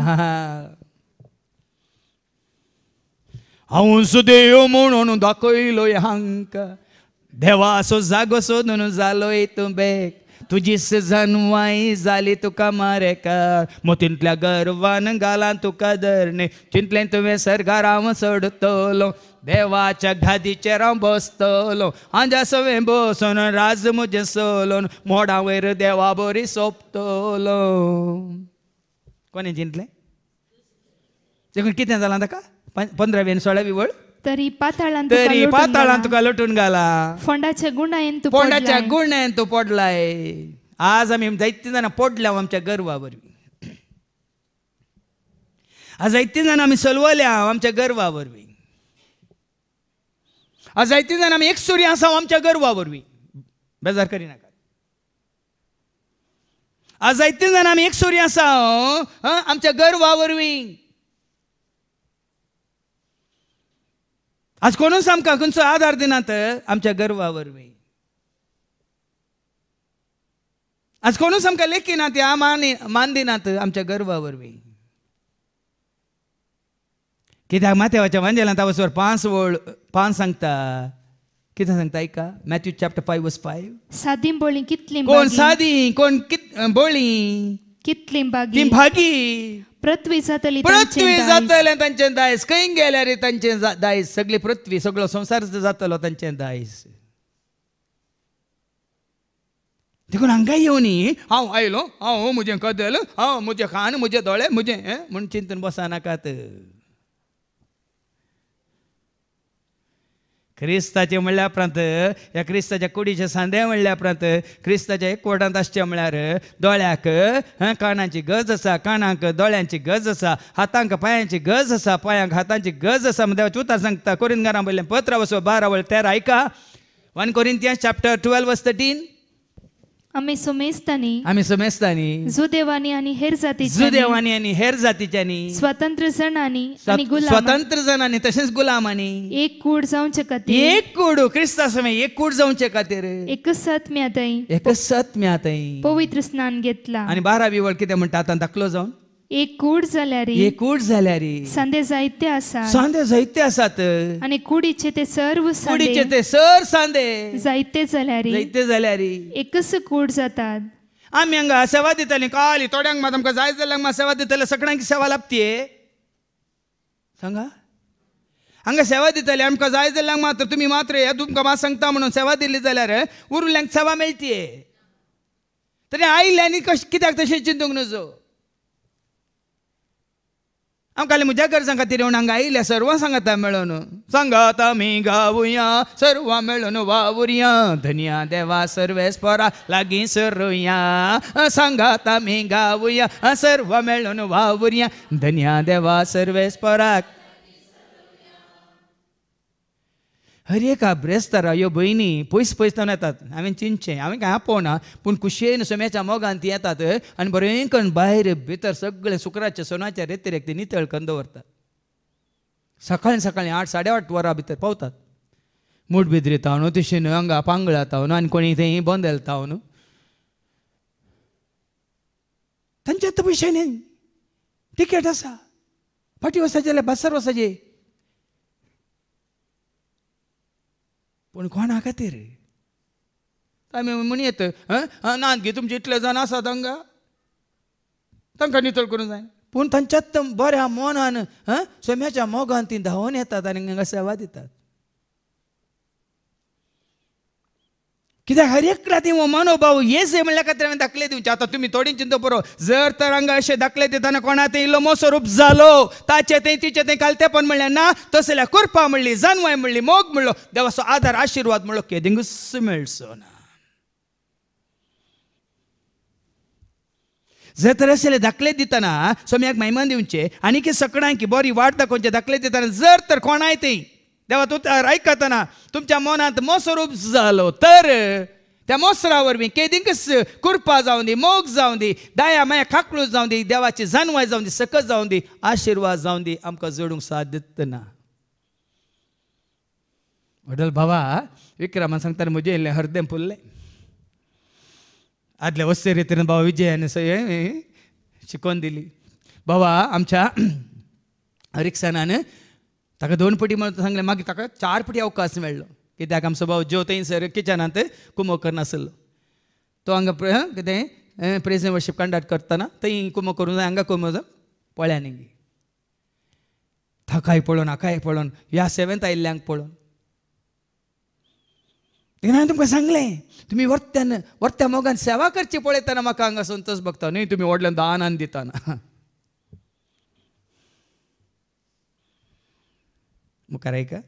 हांव सुदेव म्हणून दाखयलो हांका देवासो जागो सोदून जालोय तूं तुजी तुझी सजनवाई जाली तुका मारेकार मोतींतल्या गर्वान घालां तुका धरणे चिंतलें तुवें हांव सोडतलो देवाच्या गादीचे बसतलो आंजा सवें बसून राज म्हजे मोडा वयर देवा बरी सोंपतलो कोणी जिंकले देखून कितें जालां ताका पंदरावी सोळावी वळ तरी पाताळांत तरी पाताळांत तुका लटून घाला फोंडाच्या गुणायेन तू फोंडाच्या गुणायेन तू पडलाय आज आमी जायते जाणां पडल्या आमच्या गर्वा वरवीं आज जायते जाणां आमी सलवल्या आमच्या गर्वा वरवीं आज जायती जण आमी एक सूर्य आसा आमच्या गर्वावरवी वरवीं बेजार करिनाकात आज जायती जण आमी एक सूर्य असाव आमच्या गर्वावरवी आज कोणूच आमकां खंयचो आधार दिनात आमच्या गर्वावरवी वरवीं आज कोणूच आमकां ना ते मान मान दिनात आमच्या गर्वावरवी वरवीं कित्याक मातेवाच्या वांजेलांत वसवर पांच वळ पान सांगता कितें सांगता आयका Matthew chapter five verse five सादीं बोळी कितलीं कोण सादी कोण कित बोळी कितलीं बागी भागी पृथ्वी जातली पृथ्वी जातलें तांचें दायज खंय गेल्यार तांचें दायज सगळी पृथ्वी सगळो संसार जातलो तांचें दायज देखून हांगा येवन हांव आयलो हांव म्हजें कदल हांव म्हजें खान म्हजे दोळे म्हजें म्हूण चिंतून बसनाकात क्रिस्ताचे म्हणल्या उपरांत ह्या क्रिस्ताच्या कुडीचे सांदे म्हणल्या उपरांत क्रिस्ताच्या एकवटांत आसचे म्हळ्यार दोळ्याक कानांची गज आसा कानांक दोळ्यांची गज आसा हातांक पांयांची गज आसा पायांक हातांची गज आसा देवाची उतार सांगता कोरीन घरा वयलें पत्र वसो बारा वळ तेरा आयका one Corinthians chapter twelve verse thirteen आम्ही सुमेस्तानी आम्ही सुमेस्तानी जुदेवानी आणि हेर जाती जुदेवानी आणि हेर जातीच्यानी स्वतंत्र जणांनी आणि गुलाम स्वतंत्र जणांनी तसेच गुलामानी एक कूड जाऊन खातीर एक कूड क्रिस्ता समय एक कूड जावचे खातीर एकच सत मेळतय एकच सत मेळतय पवित्र स्नान घेतला आणि बारावी वळ कितें म्हणटा आता दाखलो जावन एकूट एकूड एकूट रे सांदे जायते असा सांदे जायते आसात आनी कुडीचे ते सर्व सांदे कुडीचे ते सर सांदे जायते जाल्यारी जायते रे एकच कूड जातात आमी हांगा सेवा दिताली काली थोड्यांक मात आमकां जाय जाल्यांक मात सेवा दिताले सगळ्यांक सेवा लाबतीये सांगा हांगा सेवा दिताली आमकां जाय जाल्यांक मात्र तुमी मात्र हे तुमकां मात सांगता म्हणून सेवा दिली जाल्यार उरल्यांक सेवा मेळटीये तरी आयिल्ल्यांनी कशें कित्याक तशें चिंतूंक नजो आमकाले म्हज्या गरजांका खातीर येवन हांगा आयिल्ल्या सर्वां सांगाता मेळोन सांगात आमी गावया सर्वां मेळोन वावुरया धनिया देवा सर्वेस लागी लागीं सरुया सांगात आमी गावया सर्व मेळोन वावुरया धनिया देवा सर्वेस अरे एका तारा यो भयणी पयस पयस जावन येतात हांवें चिंतचें हांवें कांय आपोवना पूण कुशेन सोम्याच्या मोगान ती येतात आनी बरें करून भायर भितर सगळें शुक्राच्या सोनाच्या रेतेरेक ती नितळ करून दवरतात सकाळीं सकाळीं आठ साडे आठ वरां भितर पावतात मूठ बिद्रिता न्हू तशें न्हू पांगळ जाता न्हू आनी कोणी थंय बंद येता न्हू तांचे आतां पयशे न्ही तिकेट आसा फाटी वचचे जाल्यार बसार वर्साची पूण कोणा खातीर आमी म्हण येत नात गे तुमचे इतले जाण आसा तांकां तांकां नितळ करूंक जाय पूण तांच्यात बऱ्या मोनान सोम्याच्या मोगान ती धावून येतात आनी सेवा दितात कित्याक हरेकला देव मानव भाऊ हे जे म्हणल्या खातीर हांवें दाखले दिवचे आतां तुम्ही थोडी चिंता बरो जर तर हांगा अशें दाखले देताना कोणा ते इल्लो मोसरूप झालो ताचे ते तिचे ते पण म्हणले ना तसल्या कुरपा म्हणली जानवाय म्हणली मोग म्हणलो देवाचो आदार आशिर्वाद म्हणलो केदिंगूच मेळचो ना जर तर असले दाखले दिताना सोम्याक महिमान दिवचे आणि की सकडांकी बरी वाट दाखवचे दाखले देताना जर तर कोणाय ते तेव्हा तू ऐकताना तुमच्या मनात मोस्वरूप झालो तर त्या मोसरावर मी केदिंग कृपा जाऊन दी मोग जाऊन दी दाया माया खाकळू जाऊन दी देवाची जानवाय जाऊन दी सकस जाऊन दी आशीर्वाद जाऊन दी आमकां जोडूंक साधत ना वडल भावा विक्रमान सांगता म्हजे येले हरदें फुल्लें आदल्या वस्ते रितीन भावा विजयाने सगळे शिकवून दिली बाबा आमच्या रिक्षानानं ताका दोन पटी म्हणून सांगले मागीर ताका चार पटी अवकाश मेळ्ळो कित्याक आमचो भाव ज्योतय सर ते कुमोकर नसलो तो हांगा कितें प्रेझें वर्शीप कंडक्ट करताना थंय कुमो करूं जाय हांगा कुंभ पळया न्ही ताकाय पळोवन हाकाय पळोवन ह्या सेवेंत आयिल्ल्यांक पळोवन तेन्ना हांवें तुमकां सांगलें तुमी वर्त्यान वर्त्या मोगान सेवा करची पळयतना म्हाका हांगासून तस बघता न्ही तुमी व्हडल्यान दानान दिताना करायचं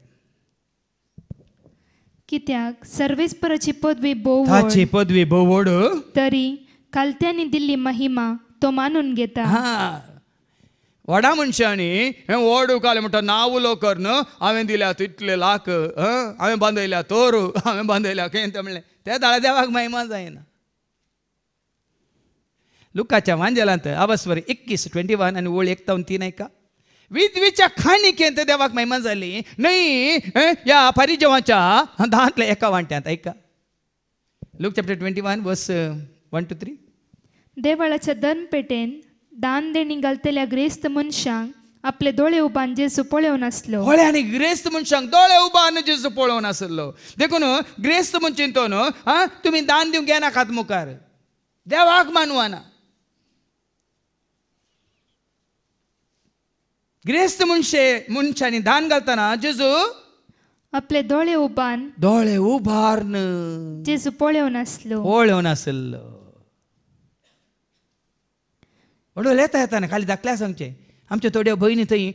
कित्याक सर्वेस परची पदवी बोवड पदवी बोवड तरी कालत्यानी दिल्ली महिमा तो मानून घेता हा व्हडा मनशांनी हे व्हड उकालें म्हणटा नांव लोकर न्हू हांवें दिल्यात इतले लाख हं? हांवें बांदयल्या तोरू हांवें बांदयल्या कितें तें म्हणलें त्या दाळा देवाक महिमा जायना लुकाच्या वांजेलांत आवाज बरें एकवीस ट्वेंटी वन आनी ओळ एकतावन तीन आयका विधवीच्या खाणी केंद्र देवाक महिमा झाली नाही या परिजेवाच्या दहातल्या एका वांट्यात ऐका Luke chapter twenty one verse one two three देवाळाच्या दनपेटेन दान देणी घालतल्या ग्रेस्त मनशांक आपले दोळे उबान जेसू पळोवन आसलो होळे आणि ग्रेस्त मनशांक दोळे उबान जेसू पळोवन आसलो देखून ग्रेस्त मनशान तो न्हू तुम्ही दान दिवंक येनाकात मुखार देवाक मानवाना ग्रेस्त ಗಿರಸ್ತ ಮುಂಚೆ दान घालताना जेजू आपले दोळे उभान दोळे उभारन जेसु पोळेवन आसलो पोळेवन वडोल येता येता येताना खाली धाकल्याक आमचे आमच्या थोड्यो भयणी थंय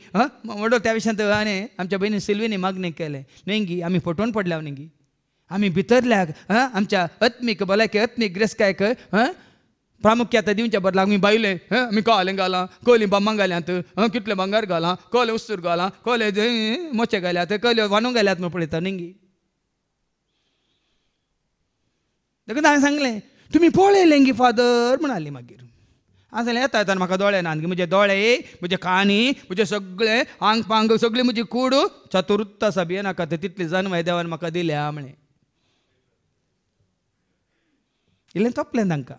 वडोल त्या विशयान थंय हाणें आमच्या भयणी सिल्वीनी मागणें केलें नेंगी आमी फटोवन पडल्या नेंगी आमी भितरल्याक आमच्या अत्मीक भलायके अत्मीक ग्रेस्कायक प्रामुख्यात दिवच्या बदलाक मी बायले मी कोलें घालां कोली बांबांक घाल्यात कितले बंगार घालां कोले उसूर घाला कोले मोचे घाल्यात कोले वानू घाल्यात म्हण पळयता निंगी देखून हांवें सांगले तुम्ही पळयलें गी फादर म्हणाली मागीर हांव सांगलें येता येता म्हाका दोळे ना म्हजे दोळे म्हजे काणी म्हजे सगळे आंग पांग सगळी म्हजी कूड चतुर्थ भिये नाका ते तितली जन्माय देवान म्हाका दिल्या म्हणे इल्लें तोपलें तांकां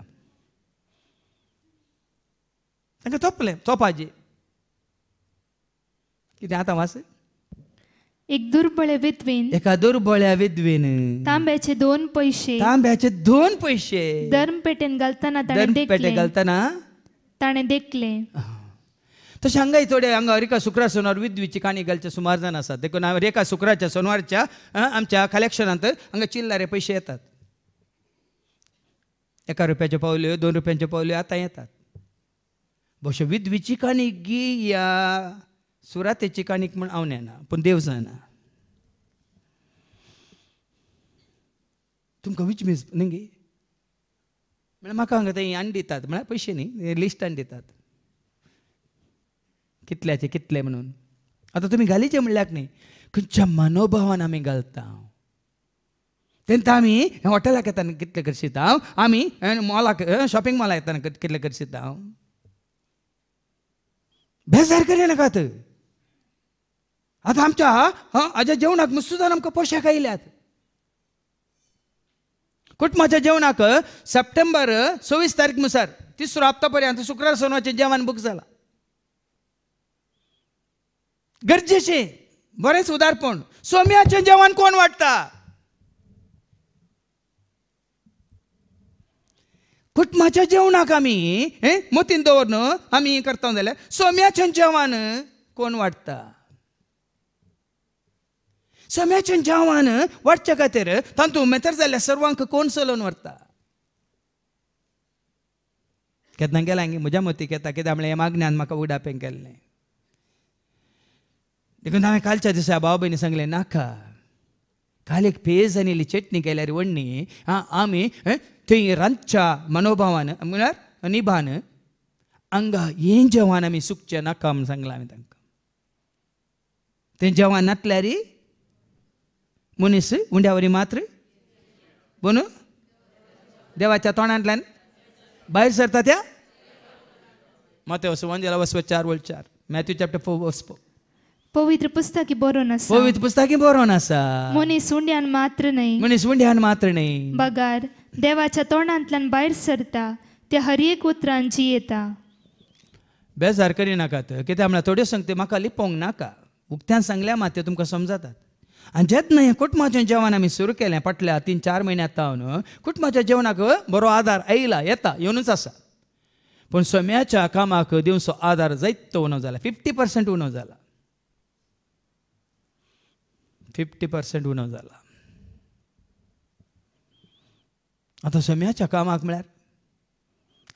ఇంకా తొప్పలేం తోపాజి कितें आता वास एक दुर्बळे विद्वीन एका दुर्बळ्या विद्वीन तांब्याचे दोन पैसे तांब्याचे दोन पैसे धर्म पेटेन घालतना ताणे पेटे देखले घालताना ताणे देखले तशें हांगा थोडे हांगा रेखा सुक्रार सोनार विद्वीची काणी घालचे सुमार जाण आसा देखून हांव रेखा शुक्राच्या सोनारच्या आमच्या कलेक्शनांत हांगा चिल्लारे पैसे येतात एका रुपयाचे पावल्यो दोन रुपयांचे पावल्यो आतां येतात भशवीत विचिकानीक गी या सुरा ते चिकानीक म्हण हांव नेना पूण देव जायना तुमकां वीच मीस न्ही गी म्हळ्यार म्हाका हांगा ते आनी दितात म्हळ्यार पयशे न्ही आनी दितात कितल्याचे कितले म्हणून आतां तुमी घालीचे म्हणल्यार न्ही खंयच्या मनोभावान आमी घालता तेंता आमी हॉटेलाक येताना कितले करशीत हांव आमी मॉलाक शॉपिंग मॉलाक येताना कितले करशीत हांव बेजार करेनाकात आतां आमच्या हाज्या जेवणाक सुद्दां आमकां पोशाक आयल्यात कुटुंबाच्या जेवणाक सप्टेंबर सव्वीस तारीख नुसार तिसरो हप्ता पर्यंत शुक्रार सोनवाचे जेवण बुक झाला गरजेचे बरेच उदारपण सोम्याचे जेवण कोण वाटता कुटुंबाच्या जेवणाक आम्ही हे मतीन न्हू आमी करता जाल्यार सोम्याच्या जेवण कोण वाडटा सोम्याच्या जेवण वाडचे खातीर तांतूं मेतर जाल्यार सर्वांक कोण चलोवन व्हरता केन्ना गेला हांगे म्हज्या मतीक येता कित्याक म्हणल्यार हे मागण्यान म्हाका उडापें केल्लें देखून हांवें कालच्या दिसा भाव भयणी सांगलें नाका काल पेज पेज आणि चटणी केल्यावर आं आम्ही थंय रांदच्या मनोभावान म्हळ्यार निभान हांगा हे जेवण आमी सुकचे नाका म्हण सांगलां हांवें तांकां तें जेवण नातल्यार मनीस उंड्यावरी मात्र बनू देवाच्या तोंडांतल्यान भायर सरता त्या माते वसू वंदेला वसव चार वळ चार मॅथ्यू चॅप्टर फोर वसपो पवित्र పవిత్ర పుస్తకి బోరోనస పవిత్ర పుస్తకి బోరోనస मनीस सुंड्यान मात्र नाही मनीस उंड्यान मात्र नाही बगार देवाच्या तोंडांतल्यान भायर सरता ते हरएक उतरान येता बेजार करिनाकात कित्याक म्हळ्यार थोड्यो संगती म्हाका लिपोवंक नाका उक्त्यान सांगल्या मात ते तुमकां समजतात आनी जेन्ना हें कुटुंबाचें जेवण आमी सुरू केलें पटले तीन चार म्हयन्या जावन कुटुंबाच्या जेवणाक बरो आदार आयला येता येवनूच आसा पूण सम्याच्या कामाक दिवचो आदार जायत तो उणो जाला फिफ्टी पर्संट उणो जाला फिफ्टी पर्सेंट उणो जाला आतां सोम्याच्या कामाक म्हळ्यार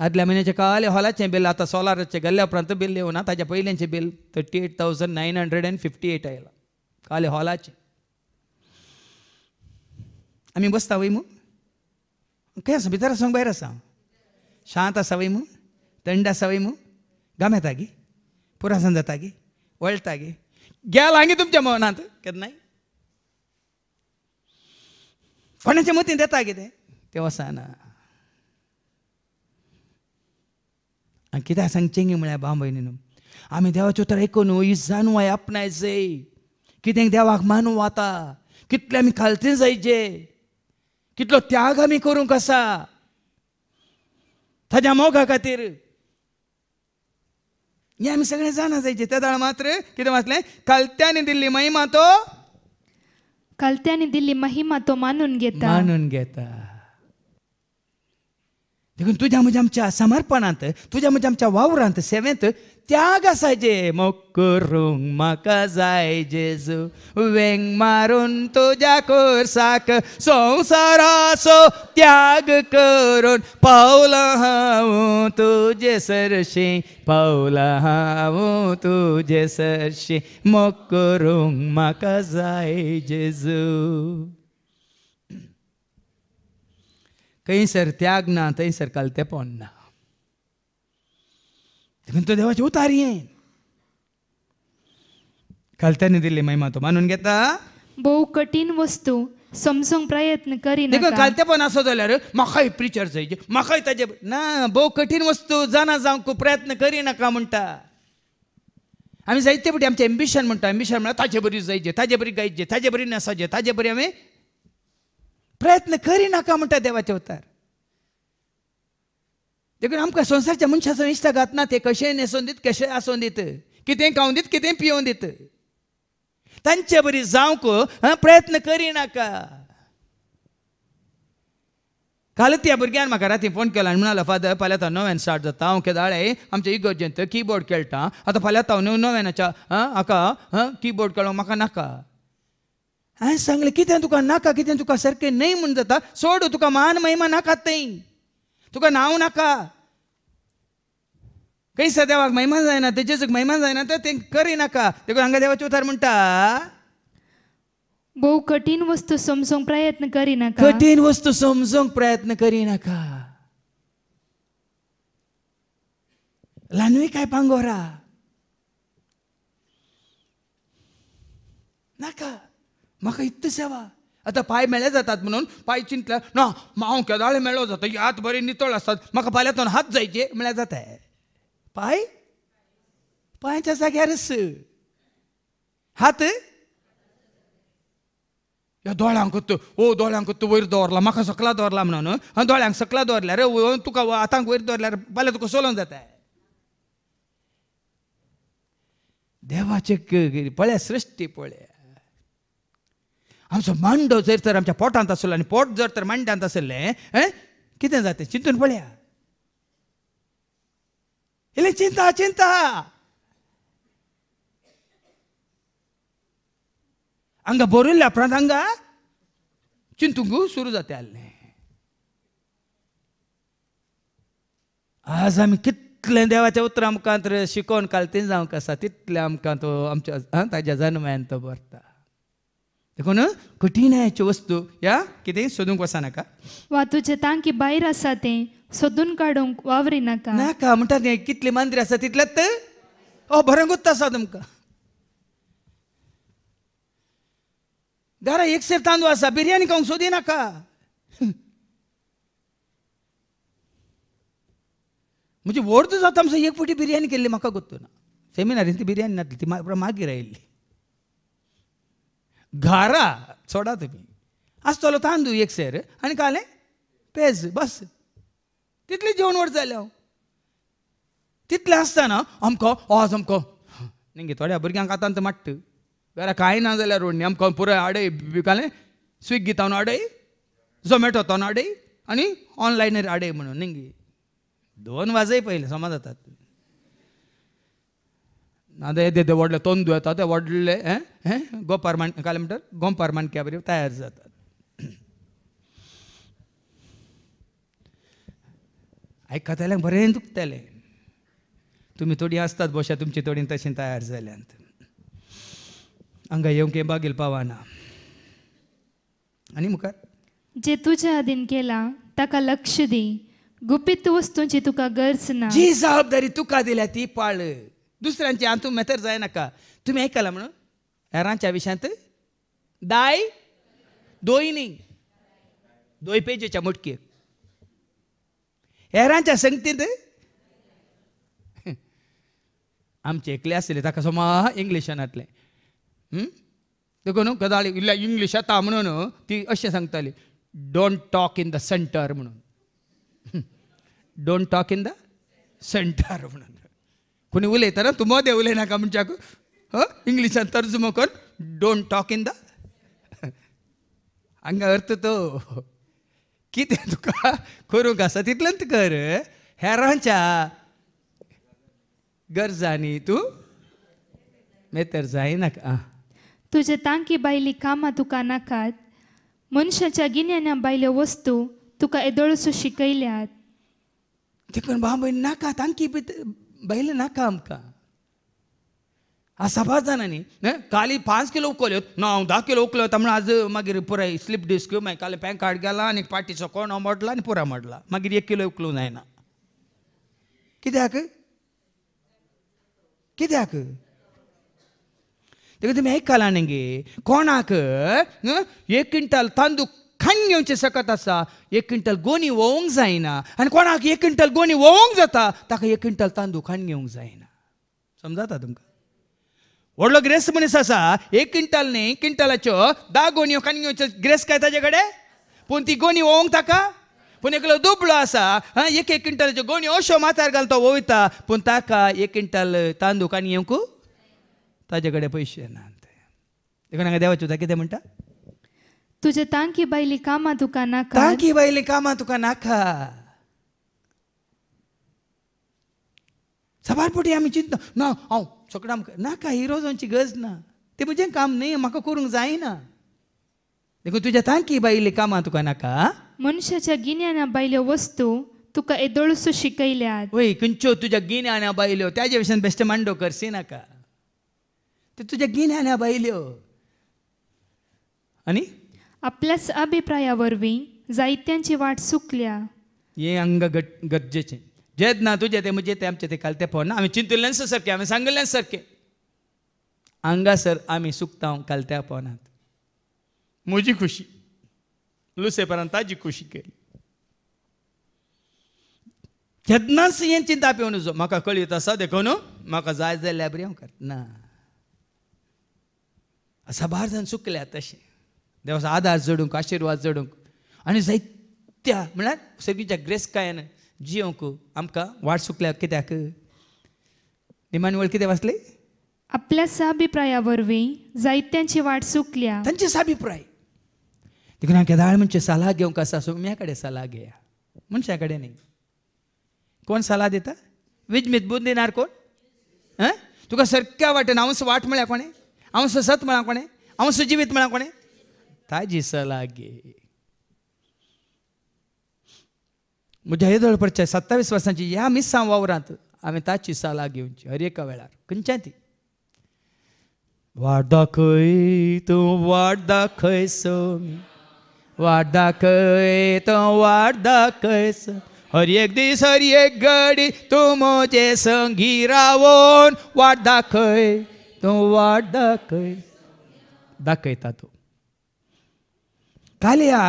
आदल्या म्हयन्याचें काले हॉलाचें बील आतां सोलाराचें गेल्ल्या उपरांत बील येवना ताच्या पयलींचें bill thirty eight thousand nine hundred and fifty eight आयलां काले हॉलाचें आमी बसता वय मू खंय आसा भितर आसा भायर आसा शांत आसा वय थंड आसा वय मू घाम येता गी जाता गे वळटा गी गेल हांगी तुमच्या मनांत केन्नाय देता ಹೊಣೆಚೆ ಮುತ್ತಿನ ತೆತ್ತಾಗಿದೆ ದೇವಸ್ಥಾನ कित्याक सांगचें म्हळ्यार बांबयनीन आम्ही देवाचे उतर ऐकून इस जाणवाय आपणायचे कितें देवाक मानू आतां कितले आमी खालतें जायचे कितलो त्याग आमी करूंक कसा ताज्या मोगा खातीर हें आम्ही सगळे जाणा जायचें त्या दाळ मात्र कितें वाचलें खालत्यांनी दिल्ली महिमा तो काल त्याने दिली महिमा तो मानून घेता मानून घेता देखून तुझ्या म्हणजे आमच्या समर्पणांत तुझ्या म्हणजे आमच्या वावरांत सेवेंत त्याग मग मोकुरुंग मका जाय जेजू वेंग मारून तुझ्या कोरसाक संसारासो त्याग करून पावला हावू तुझे सरशी पावला हावू तुझे सरशी मोकुरुंग मका जाय जेजू खंयसर त्याग ना थंयसर काल पोन ना म्हणतो देवाची उतारी येईन खालत्याने दिले महिमा तो मानून घेता बहु कठीण वस्तू समजूंक प्रयत्न करी देखो कालते पण असं झालं रे म्हाकाय प्रिचर जायचे म्हाकाय ताजे ना बहु कठीण वस्तू जाणा को प्रयत्न करी नका म्हणता आम्ही जायते पुढे आमचे एम्बिशन म्हणटा एम्बिशन म्हणा ताजे बरी जायचे ताजे बरी गायचे ताजे बरी नसायचे ताजे बरी आमी प्रयत्न करी नका म्हणता देवाचे अवतार देखून आमकां संवसारच्या मनशाचो इश्ट घातना ते कशें न्हेसून दित कशें आसून दित कितें खावन दित कितें पियो दित तांचे बरी जावंक प्रयत्न करिनाका काल त्या भुरग्यान म्हाका राती फोन केला आनी म्हणालो फादर फाल्यां तो नव्यान स्टार्ट जाता हांव केदाळे आमच्या इगर्जेंत किबोर्ड खेळटा आतां फाल्यां तो न्हू नव्यानाच्या हाका कीबोर्ड खेळो म्हाका नाका हांवें सांगलें कितें तुका नाका कितें तुका सारकें न्हय म्हूण जाता सोड तुका मान महिमा नाका थंय तुका नांव नाका महिमा जायना ते ದೇಜಸ್ಗೆ महिमा जायना ते करीनाका देखो हांगा देवाचे उतार म्हणटा बहु कठीण वस्तू समजूंक प्रयत्न करीनाका कठीण वस्तू समजूंक प्रयत्न नका लानवी काय पांगोरा नाका म्हाका इत्त सेवा आता पाय मेळे जातात म्हणून पाय चिंतला ना हांव केदाळे मेळो जाता यात बरे नितळ आसतात म्हाका फाल्यां हात जायचे म्हळ्यार जाता पाय पायांच्या जाग्यारच हात दोळ्यांक ओ दोळ्यांक तूं वयर दवरला म्हाका सकला दवरला म्हणून हा दोळ्यांक सकला दवरल्या रे तुका आतांक वयर दवरल्यार बाल्या तुका सोलोंक जाता देवाचे पळ्या सृश्टी पळ्या आमचो मांडो जर तर आमच्या पोटांत आसलो आनी पोट जर तर मांड्यांत आसलें कितें जाता चिंतून पळया ಇಲ್ಲಿ चिंता चिंता अंग ಬೋರಿಲ್ಲ ಅಪರಾಧ ಹಂಗ ಚಿಂತುಂಗು सुरू जाते आले आज आमी कितलें देवाच्या उतरा मुखांतर शिकोन कालतीन जावंक आसा तितलें आमकां तो आमच्या ताच्या जन्मायन तो भरता देखून कठीणायच्यो वस्तू ह्या कितें सोदूंक नका वा तुजें तांकी भायर आसा तें सोदून काडूंक वावरी नाका म्हणटा तें कितलीं मंदिर आसा तितल्यात ओ भरंगूच आसा तुमकां घरा सेर तांदूळ आसा बिर्याणी खावंक नका म्हणजे व्हडतो जाता आमचो एक फुटी बिर्याणी केल्ली म्हाका गोत्तो ना सेमिनारीन ती बिर्याणी नासली ती मागीर आयिल्ली घारा सोडा तुमी आसतलो तांदूळ एक सेर आनी काले पेज बस तितले जेवण वर जाल्या तितलें आसताना अमको आज अमको नेंगे थोड्या भुरग्यांक आतां आतां माट्ट घरा कांय ना जाल्यार रोडणी आमकां पुराय आडय विकालें स्विगी तावन आडय झोमॅटो तावन आडय आनी ऑनलायनार आडय म्हणून नेंगे दोन वाजय पहिले समज जातात ना दे येदे व्हडले तोंदू येता ते व्हडले गोपार काल म्हणटा गोंपार मांडक्या कॅबरी तयार जातात आयकताल्याक बरें दुखतालें तुमी थोडीं आसतात बोशा तुमचे थोडीं तशें तयार जाल्यांत हांगा येवंक बागेल पावना आनी मुखार जे तुजे आदीन केला ताका लक्ष दी गुपीत वस्तूंची तुका गरज ना जी जबाबदारी तुका दिल्या ती पाळ दुसऱ्यांची हातूंत मेतर जायनाका तुमी आयकलां म्हणून हेरांच्या विशयांत दाय दोयनी दोय पेजेच्या मुटकेक हेरांच्या संगतीत आमचे एकले आसले ताका सोमा इंग्लिशांतले देखो न्हू गजाल इल्ल्या इंग्लीश येता म्हणून ती अशें सांगताली don't talk in the centre म्हणून don't talk in the centre म्हणून कोणी उलयतना तूं मदें उलयनाका मनशाक इंग्लिशान तर्जुमो कर डोंट टॉक इन द हांगा अर्थ तो कितें तुका करूंक आसा तितलेंच कर हेरांच्या गरजांनी तूं मेतर जायनाका आं तुजे तांकी बायली कामां तुका नाकात मनशाच्या गिन्याना बायल्यो वस्तू तुका येदोळसो शिकयल्यात देखून बाबा नाका तांकी बायलो नाका आमकां ಆ काली पाच किलो उकलो ना हांव धा उकलो तर म्हणून आज मागीर पुराय स्लिप डिस्क मागीर काल पॅन कार्ड गेला आनी पाटीचो कोण मोडला आनी पुरा मोडला मागीर एक किलो उखलूं जायना कित्याक कित्याक तेका तुमी आयकला न्ही कोणाक एक क्विंटल तांदूळ खाण घेवचे सकत आसा एक क्विंटल गोणी वोवंक जायना आनी कोणाक एक क्विंटल गोणी वोवंक जाता ताका एक क्विंटल तांदूळ खान घेवंक जायना समजाता तुमकां व्हडलो ग्रेस मनीस आसा एक क्विंटल न्ही क्विंटलाच्यो धा गोणयो काणी ग्रेस काय ताजे कडेन पूण ती गोणी ओंक ताका पूण एकलो दुबळो आसा एक एक क्विंटलाच्यो गोणी अश्यो मातार घालता वयता पूण ताका एक क्विंटल तांदूळ काणी येवंक ताजे कडेन पयशे ना देखून हांगा देवाचे उदक कितें म्हणटा तुजे तांकी बायली कामां तुका नाका तांकी बायली कामां तुका नाका पोटी आमी चिंता ना हांव सोकडा नाका हिरो गज ना ते म्हणजे काम नाही म्हाका करूंक जायना देखून तुज्या तांकी बायले कामा तुका नाका मनशाच्या गिन्याना बायल्यो वस्तू तुका येदोळसो शिकयल्यात होय खंयच्यो तुज्या गिन्याना बायल्यो त्याच्या विशयान बेश्टे मांडो करसी नाका ते तुझ्या गिन्याना बायल्यो आनी आपल्याच अभिप्रायावरवीं जायत्यांची वाट सुकल्या हे अंग गट जेत ना तुझे ते म्हणजे ते आमचे ते कालते पोहना आम्ही चिंतुल्यांस सारखे आम्ही सांगल्यांस सारखे सर आम्ही काल त्या पोहनात म्हजी खुशी लुसेपरान ताजी खुशी केली जेदनास हे चिंता पेव नजो म्हाका कळीत आसा देखून हो? म्हाका जाय जाय लॅबरी हांव करतना बार जाण चुकल्या तशें देवाचो आदार जडूंक आशिर्वाद जडूंक आनी जायत्या म्हळ्यार सगळीच्या ग्रेसकायेन जियोंकू आमकां वाट सुकल्या कित्याक निमाणे वळ कितें वाचले आपल्या साभिप्राया वरवीं जायत्यांची वाट सुकल्या तांचे साभिप्राय देखून हांव केदाळ म्हणचे सलाह घेवंक आसा सोम्या कडेन सलाह घेया मनशा कडेन न्ही कोण सलाह दिता विजमीत बुद दिनार कोण हं तुका सारक्या वाटेन हांव वाट म्हळ्यार कोणें हांव सत म्हळ्या कोणें हांव जीवित म्हळ्या कोणें ताजी सलाह घे म्हज्या येदळ सत्तावीस वर्सांची ह्या मिसा वावरांत हांवें ताची साला घेवची हर एका वेळार खंयच्या ती वाट दाखय तूं वाट दाखय सोमी वाट दाखय तो वाट दाखय हर एक दीस हर एक घडी तूं मोजे संगी रावोन वाट दाखय तूं वाट दाखय दाखयता तूं काल ह्या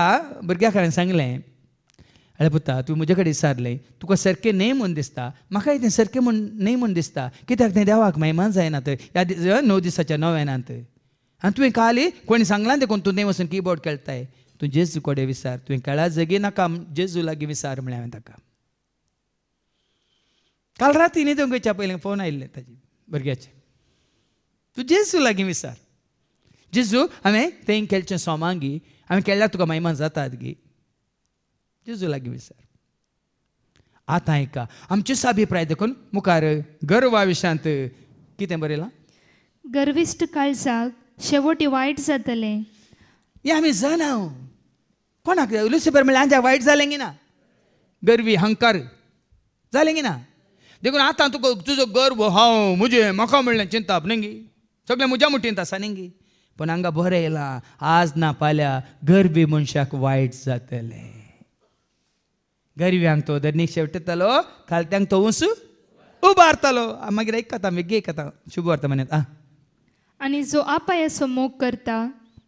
भुरग्याक सांगलें ಅಳೆ पुता तुवें म्हजे कडेन विचारलें तुका सारकें न्हय म्हूण दिसता म्हाका हें सारकें म्हूण न्हय म्हूण दिसता कित्याक तें देवाक महिमान जायना थंय ह्या णव दिसाच्या नव्यानान थंय आनी तुवें काली कोणी सांगलां देखून तूं न्हय वचून किबोर्ड खेळताय तूं जेजू कडेन विचार तुवें केळा जगी नाका जेजू लागीं विचार म्हळें हांवें ताका काल राती न्ही दोंगेच्या पयलीं फोन आयिल्ले ताजे भुरग्याचे तूं जेजू लागीं विचार जेजू हांवें तें केल्चें सोमांगी हांवें केळ्यार तुका महिमान जातात गी लागे विसर आता ऐका आमचे साभिप्राय देखून मुखार गर्वा विशांत कितें बरयलां गर्विश्ट काळजाक शेवटी वायट जातले हें आम्ही जाणा कोणाक लुसिफर म्हणले आमच्या वायट जालें की ना गर्वी हंकार झाले की ना देखून आता तुका तुजो गर्व हांव म्हजे म्हाका म्हणलें चिंताप नेंगी सगळें म्हज्या मुठींत आसा नेंगी पूण हांगा बरं आज ना फाल्यां गर्वी मनशाक वायट जातले गरिव्यांक तो धरणी शेवटेतलो खालत्यांक तो उंस उबारतलो मागीर आयकता मागीर कथा शुभ वार्ता म्हणत आ आणि जो आपायासो मोग करता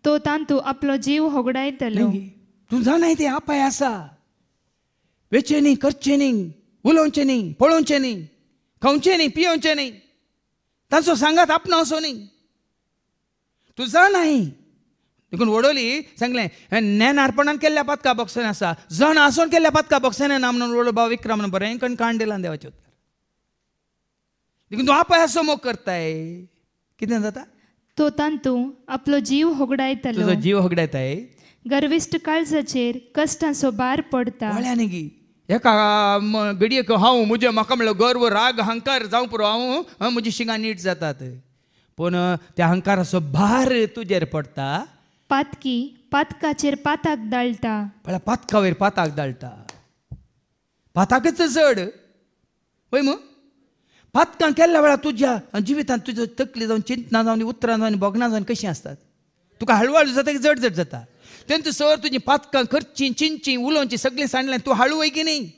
तो तांतू आपलो जीव होगडायतलो तू जाणाय ते आपाय असा वेचे नी करचे नी उलोवचे नी पळोवचे नी खवचे नी पियोवचे नी तांचो सांगात आपणा असो नी तू जाणाही देखून वडोली सांगले नेन अर्पणान केल्ल्या पातका का आसा जण आसून केल्ल्या पातका का ना नाम म्हणून वडो भाव विक्रम बरें कण काण दिला देवाचे उत्तर देखून तूं आपय असो मोग करताय कितें जाता तो तांतू आपलो जीव होगडायतलो जीव होगडायताय गर्विष्ट काळजाचेर कष्टांचो बार पडता वळ्यान एका बिडी हांव म्हजें म्हाका म्हणलो गर्व राग अहंकार जावं पुरो हांव म्हजी शिंगां नीट जातात पूण त्या हंकाराचो भार तुजेर पडटा पातकी पाताक पाताक म्हळ्यार पातका पातकावेर पाताक दाळटा पाताकच चड पळय मग पातकां केल्ल्या वेळार तुज्या जिवितांत तुजो तकली जावन चिंतना जावन उतरां जावन बोगना जावन कशीं आसतात तुका हळू जाता की जड जड जाता तेंचो सर तुजी पातकां खर्ची चिंची उलोवची सगळीं सांडलें तूं हळू वय की न्ही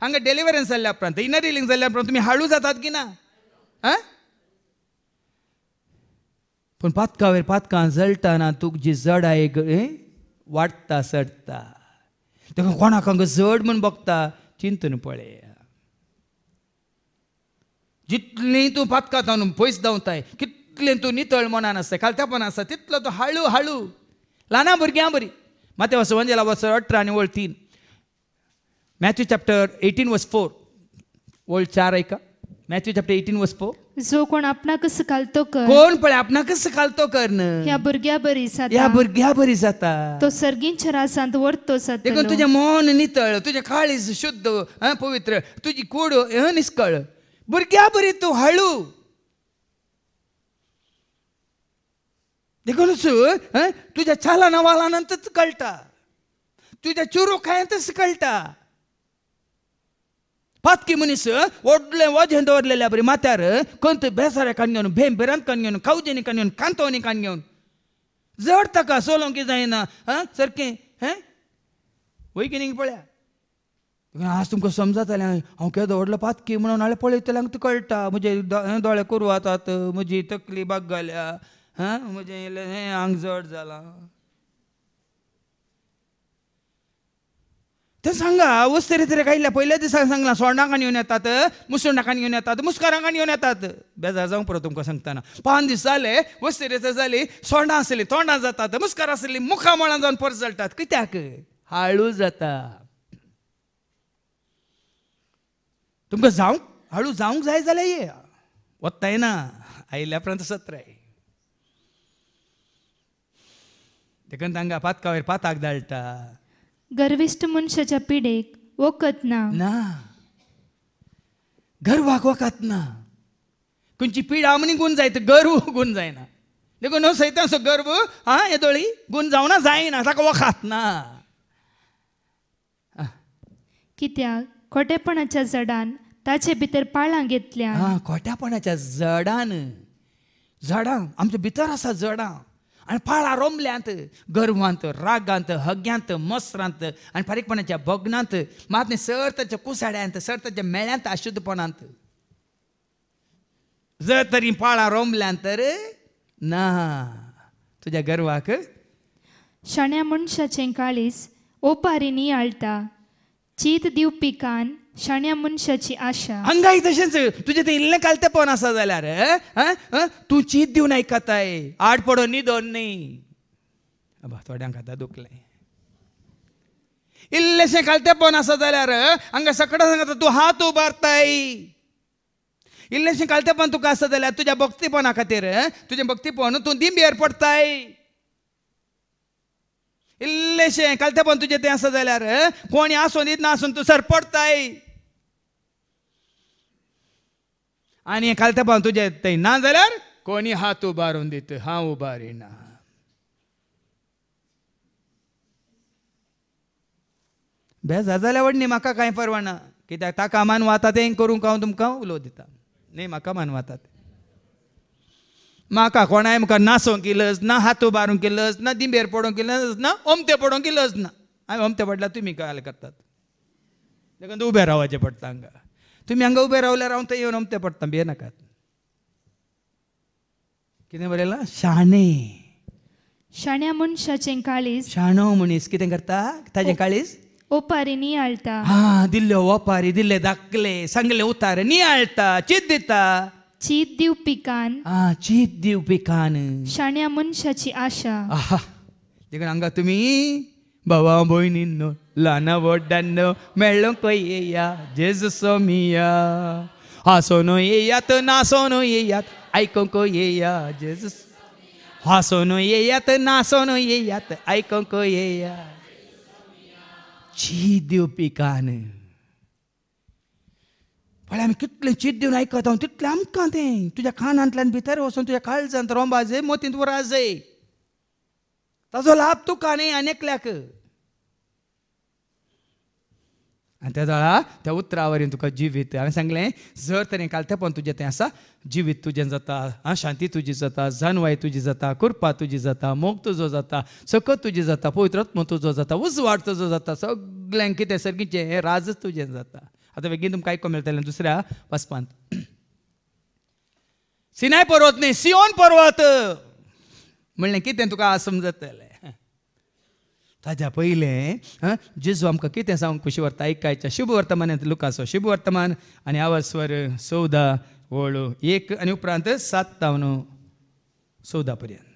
हांगा डेलिवरन्स जाल्ल्या उपरांत इनर रिलींग जाल्ल्या उपरांत तुमी हाळू जातात की ना आं पण पातकां वयर पातकां जळटाना तुका जी आहे वाटता सडता तेका कोणाक जड म्हूण बघता चिंतन पळया जितली तूं पातकां जावन पयस धांवताय कितलें तूं नितळ मनान आसता काल आसता तितलो तूं हळू हळू ल्हाना भुरग्यां बरी माते वस वंजेला वस अठरा आनी वळ तीन Matthew chapter eighteen verse four वळ चार ऐका Matthew chapter eighteen verse four जो कोण आपणाकच घालतो कर कोण पण आपणाकच घालतो कर्ण या भुरग्या बरी ह्या या भुरग्या बरी जाता तो सर्गींच्या रासांत वरतो देखून तुझे मन नितळ तुझे काळीज शुद्ध पवित्र तुझी कूड हं, निस्कळ भुरग्या बरी तू हळू देखूनच हं, छाला नवाला नंतर कळटा तुझ्या चुरू खायंतच कळटा पातकी मनीस व्हडले वजन दवरलेल्या बरी माथ्यार खंय बेसाऱ्या कान घेवन भेम भिरांत कान घेवन खावजेनी काण घेवन कांतोवनी कान घेवन जड ताका सोलो सोलोंक जायना आं सारकें हें वय की न्ही पळया आज तुमकां समजतालें हांव केदो व्हडलो पातकी म्हणून हांवें पळयतल्यांक कळटा म्हजे दोळे करूं वतात म्हजी तकली बाग घाल्या हां म्हजें आंग जड जालां तर सांगा वस्त तरी कायल्या पहिल्या दिसा सांगला सोंडांकान येवन येतात मुसोंडाकान येवन येतात मुस्कारांकान येवन येतात बेजार जावं परत तुमकां सांगताना पांच दीस जाले वस्तेरेचें जाली सोंडां आसलीं तोंडां जातात मुस्कार आसलीं मुखा मळां जावन परत जळटात कित्याक हाळू जाता तुमकां जावंक हळू जावंक जाय जाल्यार ये वत्ताय ना आयिल्ल्या प्रांत सत्राय देखून तांकां पातकावयर पाताक धाडटा गर्विष्ट मनशाच्या पिडेक वकत ना ना घर वागवकात ना खंयची पीड आमणी गुण जायत गर्व गुण जायना देखून न सैतान सो गर्व हा येदोळी गुण जावना जायना ताका वखात ना कित्याक खोटेपणाच्या जडान ताचे भितर पाळां घेतल्या हा खोट्यापणाच्या जडान जडां आमच्या भितर आसा जडां आणि पाळा रोमल्यांत गर्वांत रागांत हग्यांत मस्रांत आणि फारीकपणाच्या भग्नांत मातने सर्ताच्या कुसाड्यांत सर्ताच्या मेळ्यांत अशुद्धपणांत जर तरी पाळा रोमल्यान तर ना तुझ्या गर्वाक शण्या मनशाचें काळीस ओपारिनी आळटा चीत दिवपी कान शाण्या मनशाची आशा हंगा तशेंच तुजें तें इल्लें कालतेपण आसा जाल्यार तूं चीत दिवन आयकताय आड पडो न्ही दोन न्ही बाबा थोड्यांक आतां दुखलें इल्लेशें कालतेपण आसा जाल्यार हांगा सकाळ सांगता तूं हात उबारताय इल्लेशें कालतेपण तुका आसा जाल्यार तुज्या भक्तीपणा खातीर तुजें भक्तीपण तूं दिंबेर पडताय इल्लेशें कालतेपण तुजें तें आसा जाल्यार कोणी आसून ना आसून तूं सरपडताय आणि खालता पाहून तुझ्या तै ना जाल्यार कोणी हात उबारून देत हा उबारी ना झाल्या जाल्यार वडणी म्हाका कांय परवाना कित्याक ताका मानवाता ते करूंक हांव तुमकां उलो दिता न्ही म्हाका मान तें म्हाका कोणाय मुखार नासोंक लस ना हात उबारूंक लस ना दिंबेर पडोंक लस ना ओमते पडोंक लस ना हांवें ओमते पडला तुमी काल करतात देखून उबें रावचें पडटा हांगा तुम्ही ಹಂಗೆ राहून ते येऊन ते ಪಟ್ಟು बे नका कितें बरयलां शाणे शाण्या मनशाचें काळीज शाणो मनीस कितें करता ताजे काळीज ओपारी नियाळटा हा दिल्ले ओपारी दिल्ले दाखले सांगले उतार नियाळटा चीत दिता चीत दिवपी कान हा चीत दिवपी कान शाण्या मनशाची आशा आहा देखून हांगा तुमी भावा भोयनींनो लहान वड्यांनो मेळ्ळो येया जेजसो मिया हासोनो येयात नासोनो येयात आयकोंक येया जेजस हासोनो येयात नासोनो येयात आयकोंक येया चीद दिवपी कान पळय आमी कितलें चीद दिवन आयकत हांव तितलें आमकां तें तुज्या कानांतल्यान भितर वचून तुज्या काळजांत रोंबा जे मोतींत वरास जाय ताजो लाभ तुका न्ही आनी एकल्याक आणि त्या जळा त्या उतरा वरीन तुका जिवीत हांवें सांगलें जर तरेन कालतेपण तुजें तें आसा जिवीत तुजें जाता आं शांती तुजी जाता जानवाय तुजी जाता कृपा तुजी जाता मोग तुजो जाता सकत तुजी जाता पवित्रत्म तुजो जाता उजवाड तुजो जाता सगल्यांक कितें सर्गीचें हें राजच तुजें जाता आतां बेगीन तुमकां आयकूंक मेळटलें दुसऱ्या वसपांत सिनाय पर्वत न्ही सिओन पर्वत म्हणलें कितें तुका समजतलें ताज्या पयलें जेजू आमकां कितें सांग खुशी व्हरता आयकायच्या शुभ वर्तमान लुकासो शुभ वर्तमान आनी आवाज स्वर चवदा वळू एक आनी उपरांत सातावन चवदा पर्यंत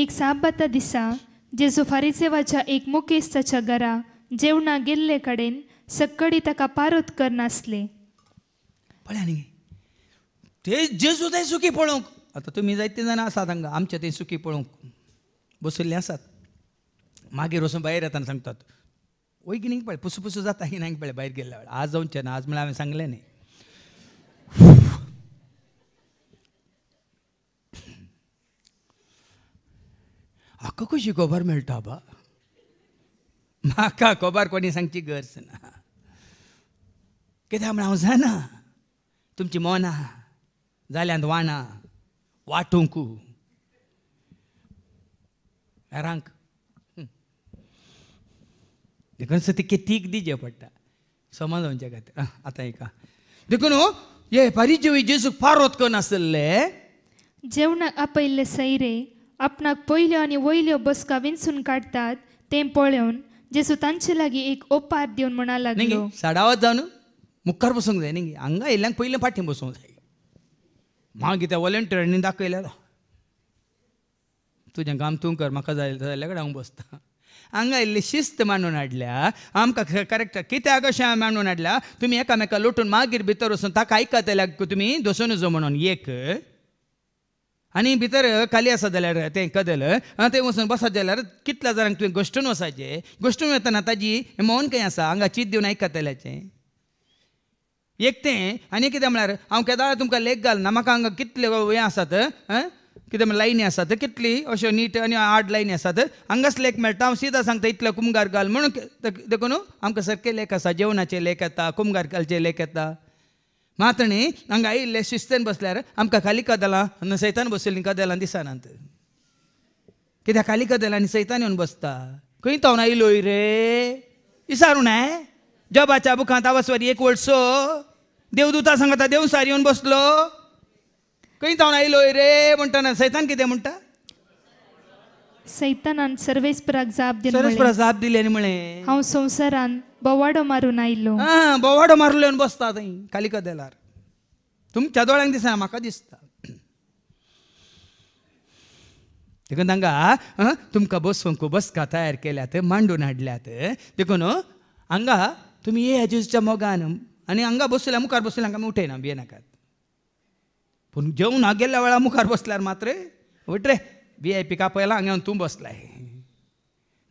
एक साबाता दिसा जेजू फारिसेवाच्या एक मुकेस्ताच्या घरा जेवणा गेल्ले कडेन सकाळी ताका पारोत करनासले ते जेजू थंय सुखी पळोवंक आतां तुमी जायते जाणां आसात हांगा आमच्या ते सुखी पळोवंक बसवले असतात मागीर वचून बाहेर येताना सांगतात वय गिणींक पळय पुसू पुसू जाता नाही पळय भायर गेल्या वेळार आज जाऊन ना आज म्हळ्यार हांवें सांगले न्ही आका कशी कोबार मेळटा बाबा म्हाका कोबार कोणी सांगची गरज ना कित्याक म्हण हांव जाणा तुमची मोना जाल्यांत वाणा वाटूंकू રાંક देखून तितके तीक दिजे पडटा समाजांच्या खातीर आतां एका देखून हे हेपारी जेवी जेजूक फार वतक नासले जेवणाक आपयल्ले सैरे आपणाक पयल्यो आनी वयल्यो बसका विंचून काडटात तें पळोवन जेसू तांचे लागीं एक ओपार दिवन म्हणा लागलो साडावत जावन मुखार बसूंक जाय न्ही हांगा येयल्यांक पयलें फाटीं बसूंक जाय मागीर त्या वॉलंटियरांनी दाखयलेलो तुजें काम तूं कर म्हाका जाय जाल्या कडेन हांव बसता हांगा इल्ली शिस्त मांडून हाडल्या आमकां करेक्टर कित्याक अशें मांडून हाडल्या तुमी एकामेका लुटून मागीर भितर वचून ताका आयकतल्या तुमी दसून नजो म्हणून एक आनी भितर खाली आसा जाल्यार तें कदेल तें वचून बसत जाल्यार कितल्या जाणांक तुवें गोश्टून वचाचें गोश्टून वेतना ताजी मौन खंय आसा हांगा चीत दिवन आयकतल्याचें तें आनी कितें म्हळ्यार हांव केदार तुमकां लेख घालना म्हाका हांगा कितले हें आसात कितें लायनी आसात कितली अश्यो नीट आनी आड लायनी आसात हांगाच लेख मेळटा हांव सिदां सांगता इतलो कुमगार घाल म्हणून देखून आमकां सारखे लेख आसा जेवणाचे लेख येता कुमगार घालचे लेख येता मात न्ही हांगा आयिल्ले शिस्तेन बसल्यार आमकां खाली कदेलां सैतान बसलेलीं कदलां दिसनात कित्याक खाली आनी सैतान येवन बसता खंय तवना आयलोय रे विसारूं नाय जॉबाच्या बुखांत वारी एक वडसो देवदूता सांगता देवसार येवन बसलो खंय जावन आयलो रे ना सैतान कितें म्हणटा सैतानान सर्वेस्पराक जाप दिलो सर्वेस्पराक जाप दिले आनी म्हळें हांव संवसारान बोवाडो मारून आयलो हा बोवाडो मारून येवन बसता थंय खाली कदेलार तुमच्या दोळ्यांक दिसना म्हाका दिसता देखून तांकां तुमकां बस बसका तयार केल्यात मांडून हाडल्यात देखून हांगा तुमी ये एज्यूच्या मोगान आनी हांगा बसल्या मुखार बसले हांगा उठयना भिये पण जेवून हा गेल्या वेळा मुखार बसल्यावर मात्र रे वी आय पी कापयला हांगा तू बसलाय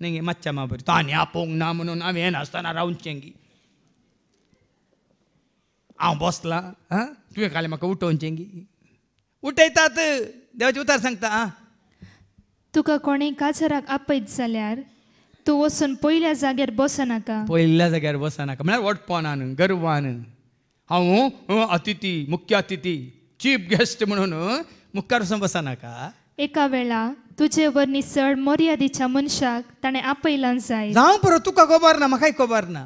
नाही गे मातशा मा बरी ताणी आपोवंक ना म्हणून हांवें हे नासतना रावचें गी हांव बसलां आं तुवें खाली म्हाका उठोवचें गी उठयतात देवाचे उतार सांगता आं तुका कोणी काजराक आपयत जाल्यार तूं वचून पयल्या जाग्यार बसनाका पयल्या जाग्यार बसनाका म्हळ्यार वटपणान गर्वान हांव अतिथी मुख्य अतिथी चीफ गेस्ट म्हणून मुखार वचून बसनाका एका वेळा तुझे वरनी चड मर्यादेच्या मनशाक ताणें आपयलां जाय जावं बरो तुका खबर ना म्हाकाय खबर ना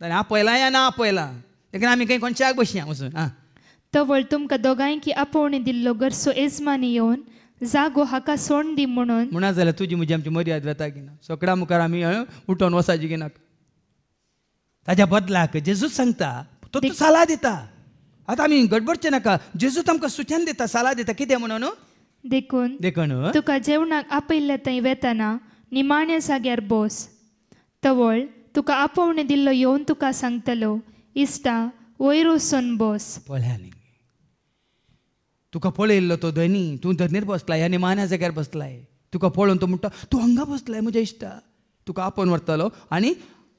ताणें आपयलां या ना आपयलां देखीन आमी खंय कोणच्याक बसया वचून आं तवळ तुमकां दोगांयकी आपोवणी दिल्लो गरसो येजमानी येवन जागो हाका सोण दी म्हणून म्हणा जाल्यार तुजी म्हजी आमची मर्याद वेता की ना सगळ्या मुखार आमी उठोन वसाची की ताज्या बदलाक जेजूच सांगता तो तूं सलाह दिता आता आमी गडबडचें नाका जेजू तुमकां सुचन देता सलाह देता कितें म्हणून देखून देखून तुका जेवणाक आपयल्लें थंय वेतना निमाण्या जाग्यार बस तवळ तुका आपोवणे दिल्लो येवन तुका सांगतलो इश्टा वयर वसोन बस तुका पळयल्लो तो धनी तूं धनीर बसलाय ह्या निमाण्या जाग्यार बसलाय तुका पळोवन तो म्हणटा तूं हांगा बसलाय म्हज्या इश्टा तुका आपोवन व्हरतलो आनी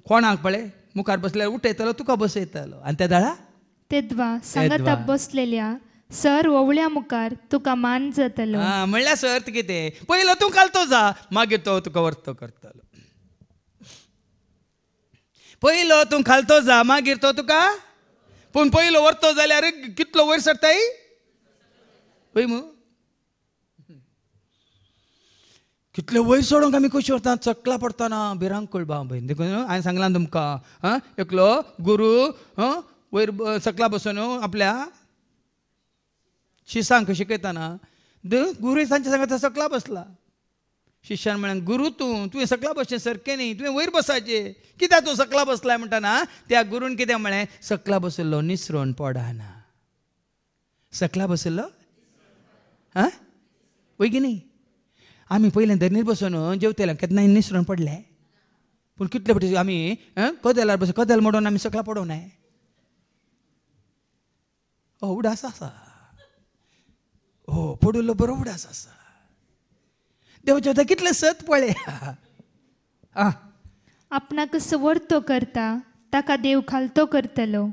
कोणाक पळय मुखार बसल्यार उठयतलो तुका बसयतलो आनी त्या दळा तेद्वा सांगत बसलेल्या सर ओवळ्या मुखार तुका मान जातलो म्हणल्या म्हणल्यार सर कितें पयलो तूं कालतो जा मागीर तो तुका वर्तो करतलो पयलो तूं घालतो जा मागीर तो तुका पूण पयलो वर्तो जाल्यार कितलो वयर सरताय पय मू कितले वयर सोडूंक आमी कशी व्हरता चकला पडताना भिरांक कळबा भयण देखून हांवें सांगलां तुमकां आं एकलो गुरू वयर सकला बसून हो, आपल्या शिशांक द गुरु तांच्या सांगा सकला बसला शिष्यान म्हळ्यार गुरु तू तुवें सकला बसचें सारकें न्ही तुवें वयर बसायचे कित्याक तूं सकला बसलाय म्हणताना त्या गुरून कितें म्हळें सकला बसलो निसरोन पडाना सकला बसलो आं वय की न्ही आमी पयलें धरणीर बसून जेवतेला केन्नाय निसरोन पडले पूण कितले फावटी आमी कदेलार बस कदेल मोडून आमी सकला पडोनाय उडास असा हो पडुल्लो बरो उडास असा देवचे वता कितले सत पळे आं आपणाक वर्तो करता ताका देव खालतो करतलो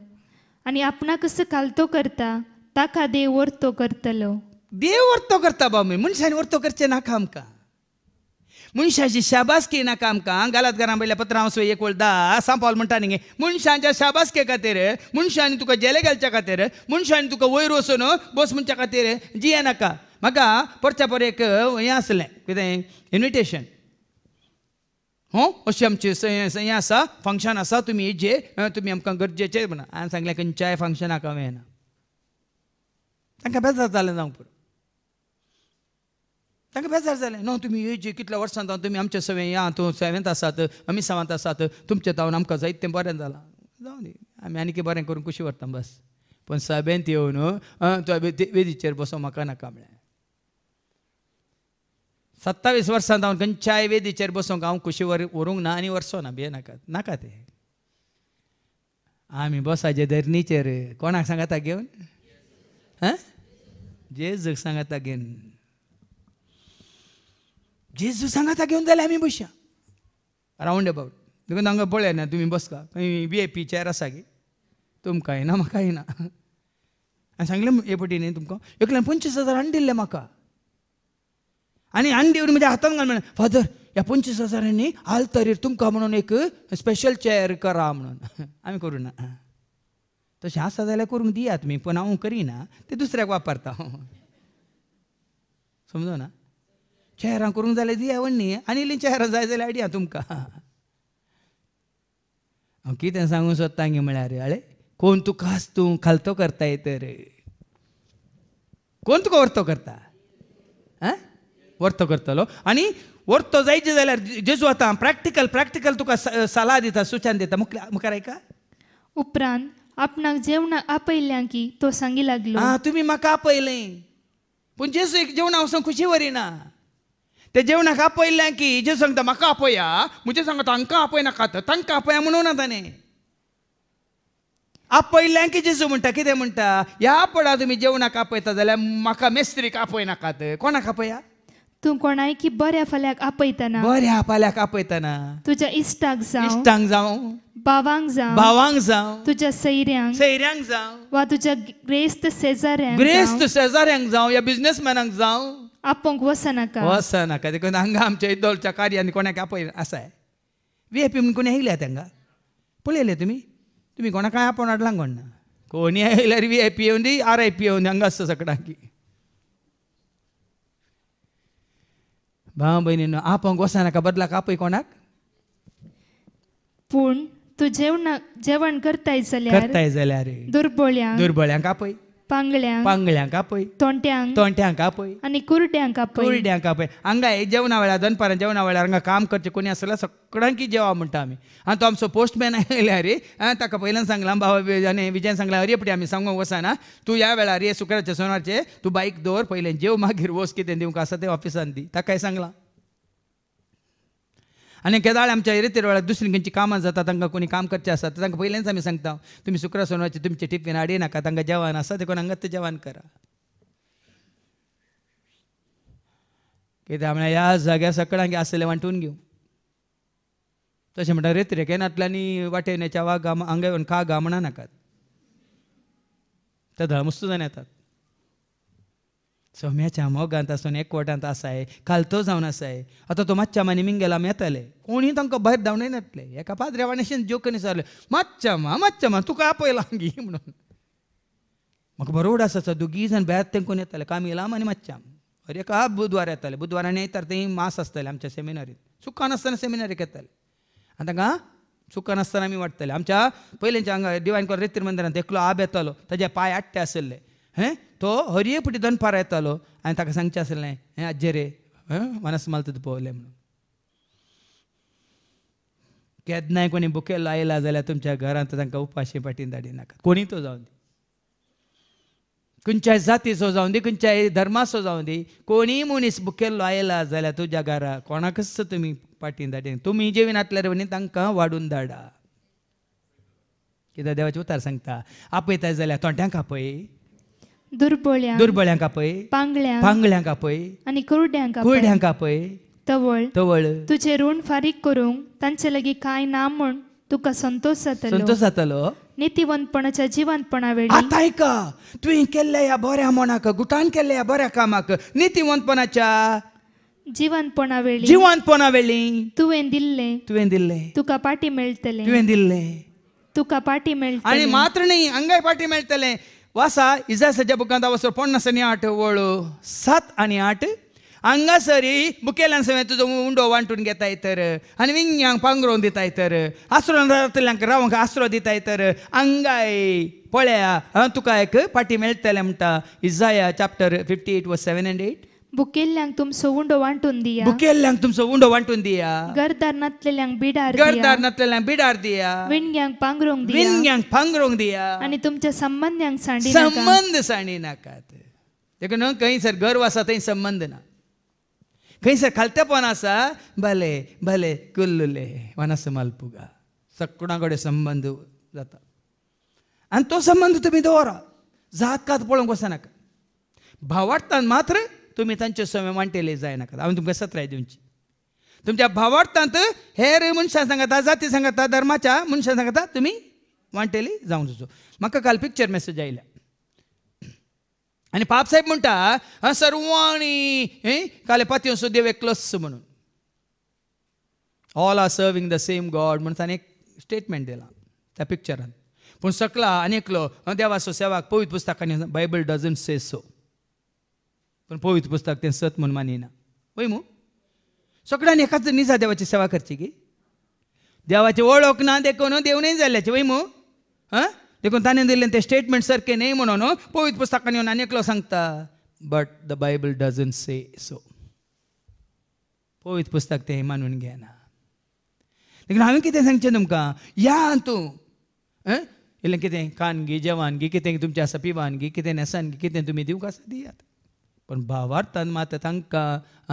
आणि आपणाक खालतो करता ताका देव वरतो करतलो देव वर्तो करता बाबा मी वर्तो करचे नाका आमकां मनशांची शाबास के नाका आमकां गालात घरां पयल्या पत्रां वचो एक वळ दा सांग पावल म्हणटा न्ही मनशांच्या शाबास के खातीर मनशांनी तुका जेले घालच्या खातीर मनशांनी तुका वयर वचून बस म्हणच्या खातीर जिये नाका म्हाका परच्या पर एक हें आसलें कितें इन्विटेशन हो अशें आमचें हे आसा फंक्शन आसा तुमी जे तुमी आमकां गरजेचे म्हणून हांवें सांगलें खंयच्याय फंक्शनाक हांव येना तांकां बेजार जालें जावं पड तांकां बेजार जालें न्हू तुमी येवजी कितल्या वर्सां जावन तुमी आमचे सवें या तूं सेवेंत आसात आमी सावंत आसात तुमचे जावन आमकां जायत तें बरें जालां जावं दी आमी आनी बरें करून कुशी व्हरता बस पूण सभेंत येवन वेदीचेर बसोंक म्हाका नाका म्हळें सत्तावीस वर्सां जावन खंयच्याय वेदीचेर बसोंक हांव वर व्हरूंक ना आनी व्हरचो ना भिये नाका नाका ते आमी बसाचे धरणीचेर कोणाक सांगाता घेवन आं जेजूक सांगाता घेवन जेजू सांगाता घेऊन जाल्यार आमी बसया राऊंड अबाउट देखून हांगा पळय ना तुमी बसका बी आय पी चेर आसा गे तुमकां येना म्हाका येना हांवें सांगलें हे पटी न्ही तुमकां एकल्यान पंचवीस हजार हाडून दिल्ले म्हाका आनी हाडून दिवन म्हज्या हातान घाल म्हणलें फादर ह्या पंचवीस हजारांनी हाल तरेर तुमकां म्हणून एक स्पेशल चेअर करा म्हणून आमी ना तशें आसा जाल्यार करूंक दियात तुमी पूण हांव करिना ते दुसऱ्याक वापरता समजो ना चेहरा करूंक जाल्यार दिया न्ही आनी इल्ली चेहरा जाय जाल्यार आयडिया तुमकां हांव कितें सांगूंक सोदता गे म्हळ्यार अळे कोण तुका तूं खालतो करताय रे कोण तुका वर्तो करता आं वर्तो करतलो आनी वर्तो जायचे जाल्यार जेजू आता प्रॅक्टिकल प्रॅक्टिकल तुका सलाह दिता सुचान दिता मुखार आयका उपरांत आपणाक जेवणाक आपयल्या की तो सांगी लागलो आं तुमी म्हाका आपयलें पूण जेजू एक जेवणा वसून खुशी वरिना ते जेवणाक आपयल्लें की जे सांगता म्हाका आपया म्हजे सांगता आपय नाकात तांकां आपया म्हणून ना ताणें आपयल्लें की जेजू म्हणटा कितें म्हणटा ह्या पडा तुमी जेवणाक आपयता जाल्यार म्हाका मेस्त्रीक नाकात कोणाक आपया तूं की बऱ्या फाल्याक आपयतना बऱ्या फाल्याक आपयतना तुज्या इश्टाक जावं इश्टांक जावं भावांक जावं भावांक जावं तुज्या सैऱ्यांक सैऱ्यांक जावं वा तुज्या ग्रेस्त शेजाऱ्यांक ग्रेस्त शेजाऱ्यांक जावं या बिझनेसमॅनांक जावं आपोवंक वसनाका वसनाका देखून हांगा आमच्या इदोलच्या कार्यान कोणाक आपय आसाय वी एपी म्हूण कोणी आयल्या तांकां पळयले तुमी तुमी कोणाक कांय आपोवन हाडलां कोण ना कोणी आयल्यार वी आय पी येवन दी आर आय पी येवन हांगा आसता सगळ्यांकी भाव भयणीन आपोवंक वसनाका बदलाक आपय कोणाक पूण तूं जेवण जेवण करताय जाल्यार करताय जाल्यार दुर्बोळ्यांक दुर्बळ्यांक आपय पांगळ्यांक पांगळ्यांक आपय तोंट्यांक तोंट्यांक आपय आणि कुरट्यांक आपय कुरट्यांक आपय हांगा जेवणा वेळार दनपारां जेवणा वेळार हांगा काम करचें कोणी आसल्यार सगळ्यांकी जेवा म्हणटा आमी आनी तो आमचो पोस्टमॅन आयल्या रे ताका पयल्यान सांगलां बाबा हो आनी विजयान सांगलां अरे पटी आमी सांगूंक वसाना तूं ह्या वेळार रे शुक्राचे सोनारचे तूं बायक दवर पयलें जेव मागीर वस कितें दिवंक आसा तें ऑफिसान दी ताकाय सांगलां आनी केदाळ आमच्या रेत्रे वेळार दुसरींची कामां जाता तांकां कोणी काम करचें आसा तांकां पयलेंच आमी सांगता तुमी शुक्रार तुमचे तुमची टिफीन नाका तांकां जेवण आसा देखून हांगा तें जेवण करा कित्याक म्हळ्यार ह्या जाग्या असले आसलें वांटून घेवं तशें म्हणटा रेत्रेकेनांतल्यानी वाटेनेच्या वा गाम हांगा खा गा म्हणा नाकात ते धळमुस्तू जावन येतात सोम्याच्या मोगांत आसून एकवटांत आसाय कालतो जावन आसाय आतां तो मातशा मानी आमी येताले कोणी तांकां भायर धांवणे येतले एका पाद्र्या वाणेशेन जोकन विचारले मातशा मा मातशा मा तुका आपयला गी म्हणून म्हाका बरोबर आसा दोगी जाण तें तेंकून येताले कामी लाम आनी मातश्याम अरे एका बुधवार येताले बुधवार आनी तर थंय मास आसताले आमच्या सेमिनारीत सुखान आसतना सेमिनारीक येताले आनी तांकां सुकान आसतना आमी वाडटाले आमच्या पयलींच्या हांगा डिवायन कॉल रेतीर मंदिरांत एकलो आब येतालो ताजे पांय आट्टे आशिल्ले हं तो हरये पुटी दोन पार येतालो हांवें ताका सांगचें आसलें हें आजे रे मनस माल पोवले म्हणून केदनाय कोणी बुके आयला जाल्यार तुमच्या घरांत तांकां उपाशी पाटीन धाडिनाका कोणी तो जावन दी खंयच्याय जातीचो जावं दी खंयच्याय धर्माचो जावं दी कोणीय मनीस बुकेल्लो आयला जाल्यार तुज्या घरा कोणाकच तुमी पाटीन दाडी तुमी जेवीन आसल्यार म्हणी तांकां वाडून धाडा कित्याक देवाचे उतार सांगता आपयता जाल्यार तोंड्यांक आपय दुर्बळ्या दुर्बळ्यांका आपय पांगळ्या पांगळ्यांक आपय आनी कुरड्यांक आपय. तवळ तवळ तुझे ऋण फारीक करूंक तांचे लागीं काय ना म्हूण तुका संतोष जातलो संतोष जातलो नितीवंतपणाच्या जीवनपणा वेळी आतां आयका तुवें केल्ल्या ह्या बऱ्या मनाक गुटान केल्ल्या या बऱ्या कामाक नितीवंतपणाच्या जीवनपणा वेळी जीवनपणा वेळी तुवें दिल्ले तुवें दिल्लें तुका पाटी मेळटले तुवें दिल्लें तुका पाटी आणि मात्र नाही अंगाय पाटी मेळटले ವಾಸ ಇಜಾಸಜ್ಜ ಬುಕ್ಕಂತ ವಸ್ತು ಪೊಣ್ಣ ಸನಿ आठ ಓಳು सात आणि आठ सरी मुखेल्यान सगळें तुजो उंडो वांटून घेताय तर आनी विंग्यांक पांगरोवन दिताय तर आसरोन रातल्यांक रावंक आसरो दिताय तर हांगाय पळया हांव तुका एक पाटी मेळटलें म्हणटा Isaiah chapter fifty eight verse seven and eight बुकेल लंग तुम सोवंडो वांटुन दिया बुकेल लंग तुम सोवंडो वांटुन दिया गर्दार नतले बिडार दिया गर्दार बिडार दिया विन यंग पांगरोंग दिया विन यंग पांगरोंग दिया अनि तुम जा संबंध यंग सांडी ना का संबंध ना का ते देखो सर घर वासा संबंध ना कहीं सर खालते भले भले कुलले वाना समाल पुगा सकुना कोडे संबंध जाता अन तो संबंध तो भी दोरा जात का तो पोलंग वासना का तुमी तांचे सवय मांटेले जायनाकात हांवें तुमकां सत्राय दिवची तुमच्या भावार्थांत हेर मनशां सांगता जाती सांगता धर्माच्या मनशां सांगता तुमी वांटेली जावं दिवचो म्हाका काल पिक्चर मेसेज आयल्या आनी पापसाहेब म्हणटा सर्वाणी काले पातयो सो देव एकलोस म्हणून all are serving the same God म्हणून ताणें एक स्टेटमेंट दिला त्या पिक्चरान पूण सकला आनी एकलो देवाचो सेवाक पवित पुस्तकांनी बायबल डजंट से सो पण पवित्र पुस्तक ते सत म्हणून मानिना वय मू सगळ्यांनी एकाच निजा देवाची सेवा करची की देवाची ओळख ना देखून देव नाही झाल्याची वय मू हां देखून ताणें दिले ते स्टेटमेंट सारखे नाही म्हणून पवित्र पुस्तकान येऊन आणि एकलो सांगता but the Bible doesn't say so पवित्र पुस्तक ते मानून घेना देखून हांवें कितें सांगचें तुमकां या तूं इल्लें कितें खानगी जेवानगी कितें तुमचें आसा पिवानगी कितें नेसानगी कितें तुमी दिवंक आसा दियात पण भावार्थान मात तांकां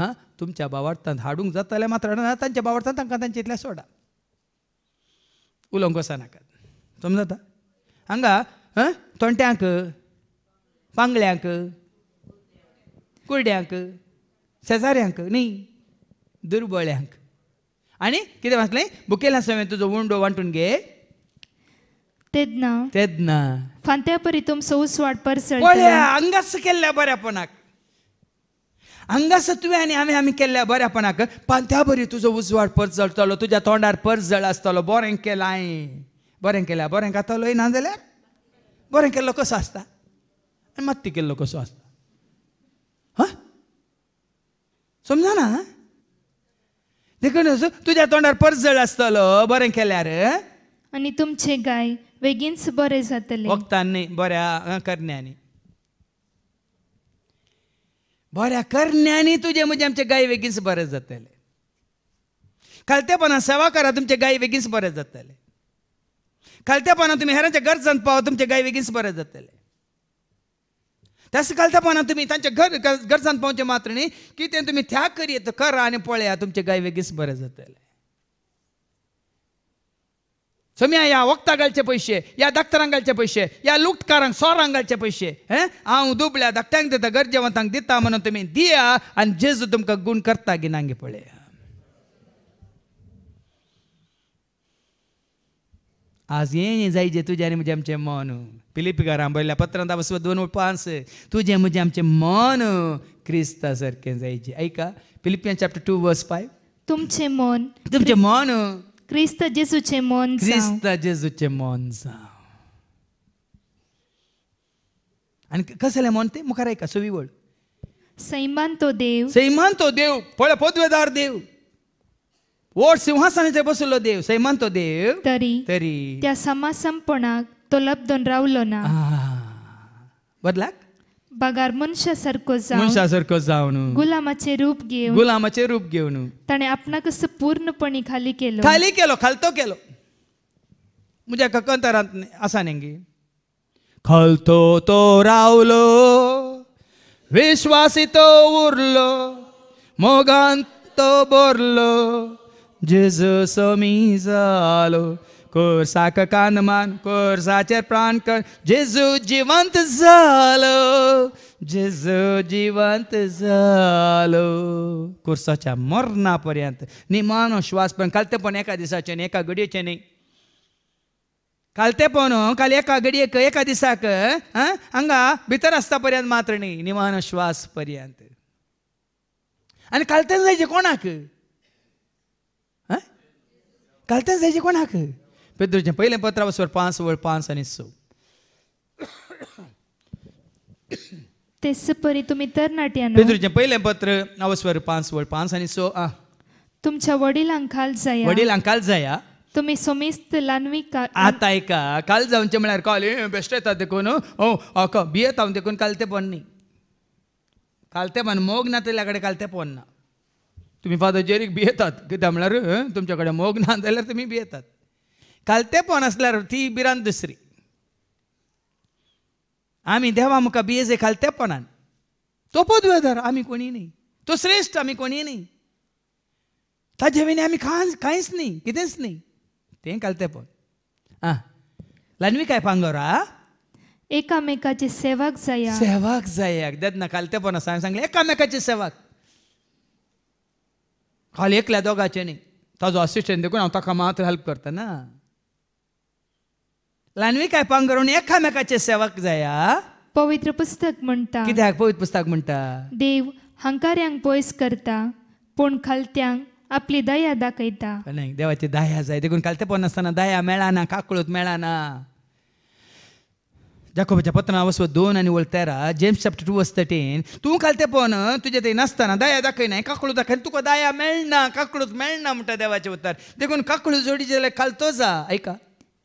आं तुमच्या भावार्थान हाडूंक जाता जाल्यार मात्र ना तांच्या भावार्थान तांकां तांचेतल्या सोडा उलोवंक नाका समजता हांगा आं तोंट्यांक पांगळ्यांक कुर्ड्यांक शेजाऱ्यांक न्ही दुर्बळ्यांक आनी कितें वाचलें बुकेला हांवें तुजो उंडो वांटून घे तेदना तेदना फांत्या परी तुम सौस वाट परसळ पळया हांगास केल्ल्या बऱ्या हांगासर आनी हांवें आमी केल्ल्या बऱ्यापणाक त्या बरी तुजो उजवाड परत जळटलो तुज्या तोंडार पर जळ आसतलो बरें केलां हांवें बरें केल्या बरें खातलोय ना जाल्यार बरें केल्लो कसो आसता आनी मात्ती केल्लो कसो आसता हां समजना देखून तुज्या तोंडार पर जळ आसतलो बरें केल्यार आनी तुमचे गाय बेगीनच बरें जातले वखदांनी बऱ्या करण्यानी बऱ्या कर ज्ञानी तुझे म्हणजे आमचे गाय वेगीच बरे जातले खालतेपणा सेवा करा तुमचे गाय वेगीच बरे जातले खालतेपणा तुम्ही हेरांच्या गरजांत पाव तुमचे गाय वेगीच बरे जातले तसं खालतेपणा तुम्ही त्यांच्या घर गरजांत पावचे मात्र न्ही ते तुम्ही त्याग करीत करा आणि पळया तुमचे गाय वेगीच बरे जातले या ह्या घालचे पैसे या घालचे पैसे या लुटकारांक घालचे पैसे हे हांव दुबल्या धाकट्यांक दिता गरजेवंतांक दिता म्हणून तुमी दिया आनी जेजू तुमकां गूण करता गिनांगे नांगे पळया आज हें जायचें तुझे आनी म्हजे आमचे मन घरां आंबयल्या पत्रांत वसवत दोन पांच तुजें म्हजें आमचें मन क्रिस्ता सारकें जायचें ऐका Philippian chapter two verse five तुमचें मन तुमचें मन Crista Jesuce Monza. Crista Jesuce Monza. आणि कसले म्हणते मुखार ऐका सोवी वळ सैमान तो देव सैमान तो देव पळ्या पदवेदार देव वोट सिंहासनाचे बसलो देव सैमान तो देव तरी तरी त्या समासंपणाक तो दोन रावलो ना बदलाक बगार मनशासारखो जावन मनशासारखो जाऊन गुलामाचे रूप घेऊन गुलामाचे रूप घेऊन ताणे आपण कस पूर्णपणे खाली केलो खाली केलो खालतो केलो म्हणजे कंतरांत आसा नेंगी खालतो तो रावलो विश्वासी तो उरलो मोगान तो बोरलो जेजस मी जालो कोरसाक मान कोरसाचे प्राण कर जेजू जिवंत झालो जेजू जिवंत झालो कोरसाच्या मरणा पर्यंत निमानो श्वास पण काल पण एका दिसाचे एका घडयेचे नाही कालते ते पण काल एका घडयेक एका दिसाक हांगा भितर आसता पर्यंत मात्र न्ही निमानो श्वास पर्यंत आणि काल तेच जायचे कोणाक काल तेच जायचे कोणाक पेदूरचे पहिले पत्रावर पाच वळ पाच आणि सो तेस परी तुम्ही तर नाट्यान पेदूरचे पहिले पत्र नवस्वर पाच वळ पाच आणि सो आ तुमच्या वडिलांखाल जाया वडिलांखाल जाया तुम्ही सोमिस्त लानवी का आता ऐका काल जाऊनचे म्हळ्यार काल बेस्ट येता देखून ओ अको बिये तावन देखून काल ते पोन्नी काल ते पण मोग ना तेल्या कडेन काल ते ना तुम्ही फादर जेरीक भियेतात कित्याक म्हळ्यार तुमच्या कडेन मोग ना जाल्यार तुम्ही भियेतात पण పోనసలారు ती बिरान दुसरी आम्ही देवा मुका बियेजे घालते पण तो पदवेधर आम्ही कोणी नाही तो श्रेष्ठ आम्ही कोणी नाही ताजे विने आम्ही खा कांयच नाही कितेंच नाही तें घालते पण आं लानवी काय पांगोरा एकामेकाचे सेवक जाया सेवक जाया देत ना घालते पण आसा सांगले एकामेकाचे सेवाक खाली एकल्या दोगाचे न्ही ताजो असिस्टंट देखून हांव ताका मात्र हेल्प करता ना लान्वी काय पांग करून एकामेकाचे सेवक जाया पवित्र पुस्तक म्हणता कित्याक पवित्र पुस्तक म्हणता देव हंकार्यांक पयस करता पूण खालत्यांक आपली दया दाखयता नाही देवाची दया जाय देखून खालते पण आसतना दया मेळाना काकळूत मेळाना जाकोबाच्या पत्रा वसव दोन आणि वळ तेरा James chapter two verse thirteen तू कालतेपण तुजे ते नासतना दया दाखयना काकळू दाखय तुका दया मेळना काकळूत मेळना म्हणटा देवाचे उत्तर देखून काकळू जोडी जाल्यार कालतो जा ऐका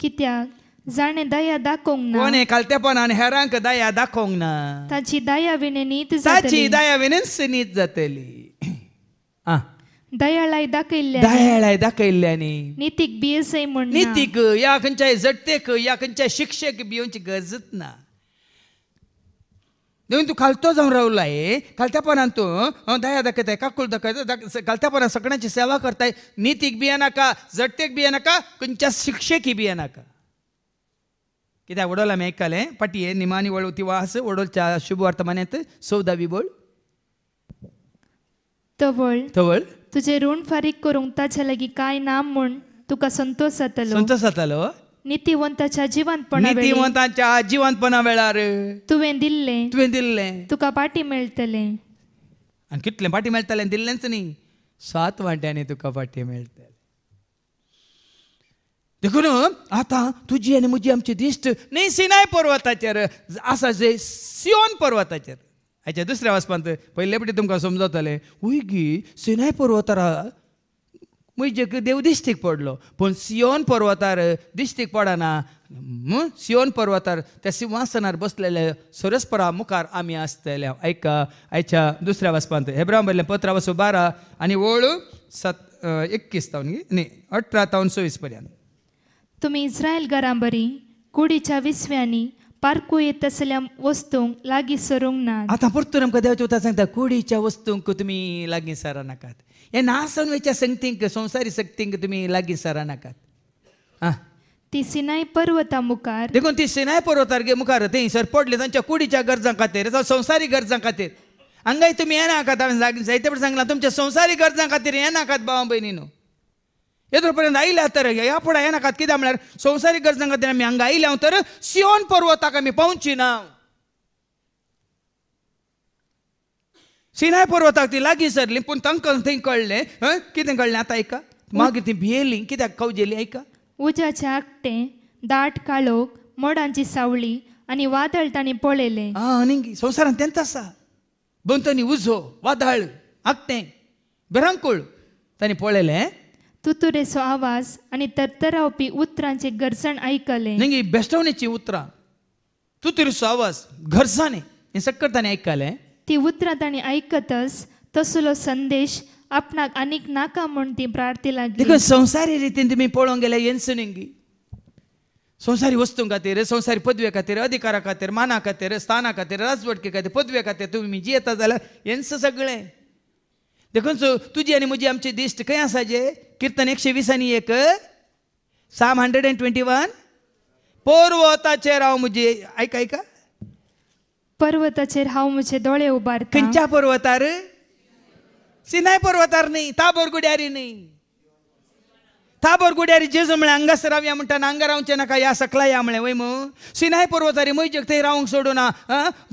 कित्याक जाने दया दाखोंग ना कोने कलते पना दया दाखोंग ना ताची दया विने नीत जतेली ताची दया विने सिनीत जतेली दयाळाय दया दयाळाय दाके इल्ले दया लाय दाके इल्ले ने नीतिक बीए से ही मरना नीतिक या कंचा जट्टे या कंचा शिक्षे के बीयों ना देखो तू खालतो तो रावलाय राहुल आए कल दया दाखयताय है दाखयता दक्कत सगळ्यांची सेवा तो नितीक सकना चिसेवा करता है नीतिक बियाना का जट्टेक बियाना कित्याक उडोला मेकले पटी निमानी वळ उतिवास उडोल चा शुभ वर्तमानांत सौदावी बोल तवळ तवळ तुझे ऋण फारीक करूंक ताच्या लागीं काय नाम म्हूण तुका संतोष जातलो संतोष जातालो नितीवंताच्या जिवंतपणा नितीवंताच्या जिवंतपणा वेळार तुवें दिल्लें तुवें दिल्लें तुका पाटी मेळटलें आनी कितले पाटी मेळटलें दिल्लेंच न्ही सात वांट्यांनी तुका पाटी मेळटलें देखून आता तुझी आणि म्हजी आमची दिश्ट न्ही सिनाय पर्वताचेर असा जे सियोन पर्वताचेर हाच्या दुसऱ्या वाचपांत पहिले पटी तुमकां समजतालें उगी सिनाय पर्वतार म्हजेक देव दिश्टीक पडलो पण सियोन पर्वतार दिश्टीक पडना सियोन पर्वतार त्या सिंहासनार बसलेल्या सरस्परा मुखार आम्ही आसतल्या आयका आयच्या दुसऱ्या वाचपांत हेब्राम बरलें पत्रा वसो बारा आणि ओळ सात एकवीस तावन न्ही अठरा तावन सव्वीस पर्यंत तुम्ही इस्रायल घरांबरी कुडीच्या विसव्यांनी पारकू येत असल्या वस्तूंक लागी सरूंक ना आता परतून आमकां देवाचे उतर सांगता कुडीच्या वस्तूंक तुमी लागीं सारा नाकात हे नासनवेच्या संगतींक संसारी शक्तींक तुमी लागीं सारा नाकात आं ती सिनाय पर्वता मुखार देखून ती सिनाय पर्वतार गे मुखार थंयसर पडले तांच्या कुडीच्या गरजां खातीर जावं संसारी गरजां खातीर हांगाय तुमी येनाकात हांवें जायते सांगलां तुमच्या संवसारी गरजां खातीर येनाकात बाबा भयणी न्हू येत्र पर्यंत आईला तर ह्या फुडें हें नाकात कित्याक संसारिक संवसारीक गरजांक मी आमी हांगा आयल्या तर सियोन पर्वताक मी पावची ना सिनाय पर्वताक ती लागी सरली पूण तांकां थंय कळले किती कितें आता आतां आयका मागीर ती भियेली कित्याक कवजेली ऐका उज्याचें आकटें दाट काळोख मोडांची सावळी आणि वादळ तांणी पळयलें आं आनी असा बंतनी उजो वादळ आकटें भिरांकूळ तांणी पळयलें तुतुरेचो आवाज आणि तरतरावपी उतरांचे घर्सण ऐकले ನಂಗೆ ಈ ಬೆಸ್ಟವನಿಚ್ಚಿ ಉತ್ತರ आवाज ಆವಾಸ್ ಘರ್ಸಾನೆ ನೀನು ಸಕ್ಕರ್ತಾನೆ ಐಕಾಲೆ ती उतरां ताणी ऐकतच तसलो संदेश आपणाक आनीक नाका म्हूण ती प्रार्थी लागली देखो संवसारी रितीन तुमी पळोवंक गेल्यार येन्सनिंगी संवसारी वस्तूं खातीर संवसारी पदवे खातीर अधिकारा खातीर माना खातीर स्थाना खातीर राजवटके खातीर पदवे खातीर तुमी येता जाल्यार येन्स सगळें देखून सो तुझी आणि म्हजी आमची दिष्ट काय आसा जे किर्तन एकशे आणि एक Psalm hundred and twenty one पर्वताचेर राव मुझे ऐक आयका पर्वताचेर हांव मुझे दोळे उबार खंच्या पर्वतार सिनाय पर्वतार न्ही गुड्यारी नाही ताबर गुड्यारी जेजमळे हांगास रावया म्हणटा हांगा रावचें नाका या सकला या म्हळें वय मू सिनाय पर्वतारी मयजेक थंय रावंक ना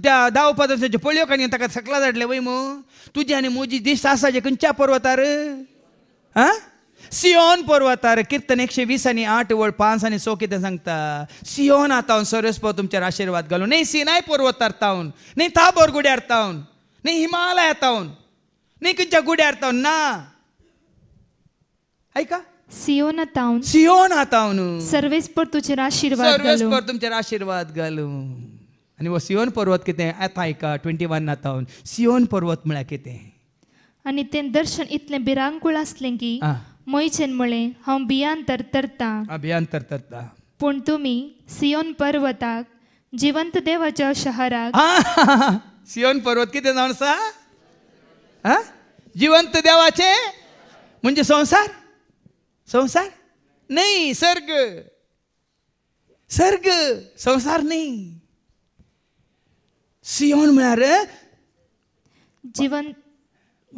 त्या दावपाचो तेज्यो पळयो काणी ताका सकला धाडलें वय मग तुजी आणि म्हजी दिस आसा जे खंयच्या पर्वतार आं सियोन पर्वतार कीर्तन एकशे वीस आणि आठ वळ पांच आणि सो कितें सांगता सियोन आतावन सरस्पो तुमचेर आशिर्वाद घालूं नाही सिनाय पर्वतार तावन नाही ताबर गुड्यार तावन नाही हिमालया तावन नाही खंयच्या गुड्यार तावन ना ऐका सियोना ताऊन సియోనా తావును सर्वेस पर तुझेर आशीर्वाद सर्वच घालूं पर तुमचेर आशीर्वाद घालूं आनी हो सियोन पर्वत कितें येता आयका ट्वेंटी वन तावन सियोन पर्वत म्हळ्यार कितें आनी तें दर्शन इतलें बिरांकूळ आसलें की आ. मयचेन म्हळें हांव बियान तरतरता अभियान तरतरता पूण तुमी सियोन पर्वताक जिवंत देवाच्या शहराक आ, सियोन पर्वत कितें जावन आसा आ? जिवंत देवाचे म्हणजे संसार संसार नाही सर्ग सर्ग संसार नाही सियोन म्हणणार जिवंत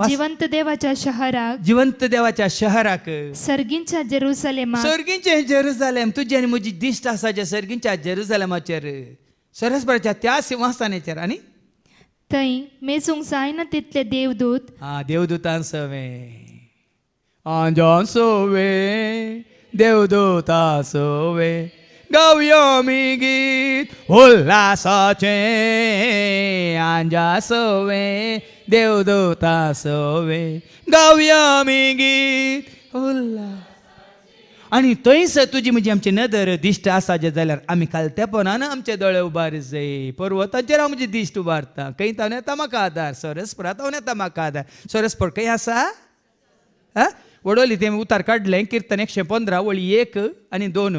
जिवंत देवाच्या शहराक जिवंत देवाच्या शहराक सर्गींच्या जेरुसलेम सर्गींचे जेरुसलेम तुझे आणि म्हजी दिश्ट आसा जे सर्गींच्या जेरुसलेमाचेर सरस्पराच्या त्या सिंहासनाचेर आणि थंय मेसूंक जायना तितले देवदूत आ देवदूतान आंजॉन सोवे देवदूता सोवे गावयो मी गीत उल्हासाचे आंजा सोवे देवदूता सोवे गावयो मी गीत उल्हास आणि थंयस तुजी म्हजी आमची नदर दिश्ट आसा जे जाल्यार आमी कालतेपणान आमचे दोळे उबार जाय पर्वताचेर हांव म्हजी दिश्ट उबारता खंय तावन येता म्हाका आदार सरस्परात हांव येता म्हाका आदार सरस्पर खंय आसा वडोली ते उतार काढले कीर्तन एकशे पंधरा वळी एक आणि दोन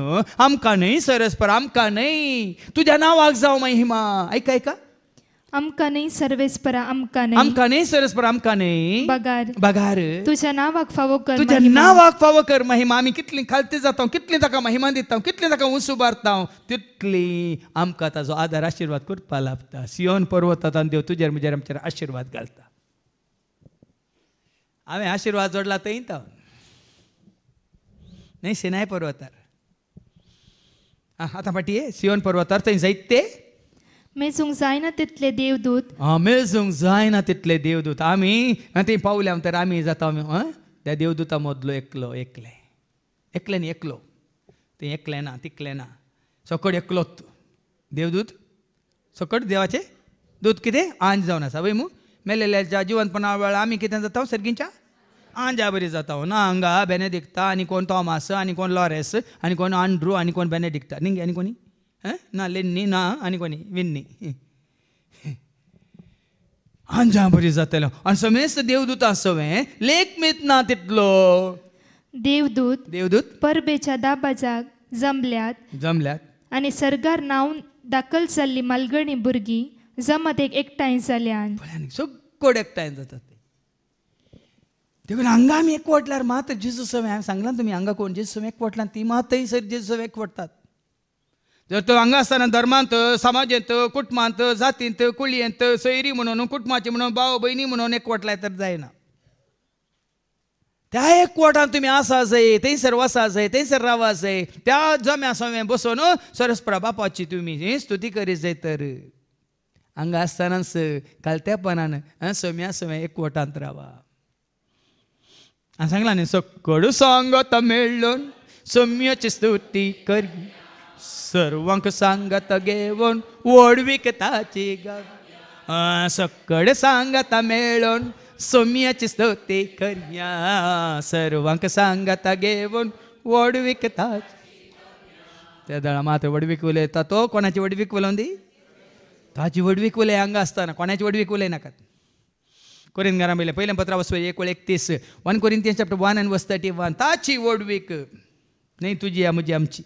आमका नाही सरस्पर आमका नाही तुझ्या नावाक जाव महिमा ऐका ऐका आमका नाही सर्वेस्पर आमका नाही आमका नाही सरसपर आमका नाही बगार बगार तुझ्या नावाक फावो कर तुझ्या नावाक फावो कर महिमा आम्ही कितली खालते जाता कितली ताका महिमा दिता कितली ताका उंच उभारता तितली आमका ताजो आधार आशीर्वाद करपा लागता सियोन पर्वतात देव तुझ्यार म्हजेर आमच्या आशीर्वाद घालता हांवें आशीर्वाद जोडला थंय येईन नाही सिनाय पर्वतार आता फाटी सिवन पर्वतार थंय जायत ते मेसूंक जायना तितले देवदूत मेसूंक जायना तितले देवदूत आम्ही थंय पावल्या तर आम्ही जाता आमी त्या देवदूता मदलो एकलो एकले एकले न्ही एकलो ते एकले ना तिकले ना सकट एकलोत देवदूत सकट देवाचे दूत कितें आंज जावन आसा वय मू मेलेल्याच्या जिवनपणा वेळा आमी कितें जाता सर्गींच्या बरी जाता ना हंगा बेनेदिक्ता आणि कोण थॉमास आणि कोण लॉरेस आणि कोण आंड्रू आणि कोण बेनेडिक्ता निंगे आणि कोणी ना लेन्नी ना आणि कोणी विन्नी आंजा बरी जातलो आणि समेस्त देवदूत असवे लेख मीत ना तितलो देवदूत देवदूत परबेच्या दाबाजाक जमल्यात जमल्यात आणि सरकार नावून दाखल झाली मालगणी भुरगीं जमत एक एकठांय जाल्यान सगळं एकठांय जातात ತೆಗು अंगामी एक ಕೊಟ್ल्यार मात जेजू सवे हा सांगलां तुमी कोण जिजू सवे ती मात सर जेजू सवे एकवटतात जर तो हांगा असताना धर्मांत समाजांत कुटुंबांत जातींत कुळयेंत सैरी म्हणून कुटुंबाचे म्हणून भाव बहिणी म्हणून एकवटलाय तर जायना त्या एकवटान तुम्ही आसा जाय थंयसर वसा जाय थंयसर रावा जाय त्या जम्या सवें बसून सरस्परा बापाची तुम्ही स्तुती करीत जाय तर हांगा आसतनाच कालत्यापणान सोम्या एक एकवटांत रावा आणि सांगला न्ही सकळू सांगत मेळून सोम्याची स्तुती करी सर्वांक सांगत घेवन वडवीक ताची गाव सकड सांगत मेळून सोम्याची स्तुती करया सर्वांक सांगत घेवन वडवीक ताची त्या दळा मात्र वडवीक उलयता तो कोणाची वडवीक उलोवन दी ताची वडवीक उलय हांगा आसतना कोणाची वडवीक उलय नाकात ಕೊರಿಂದ್ಗಾರ ಮೇಲೆ पत्र ಪತ್ರ एक ಏಕೋಳ एकतीस one Corinthians chapter one and वस्त थर्टी वन ताची ओडवीक नाही तुझी या म्हजी आमची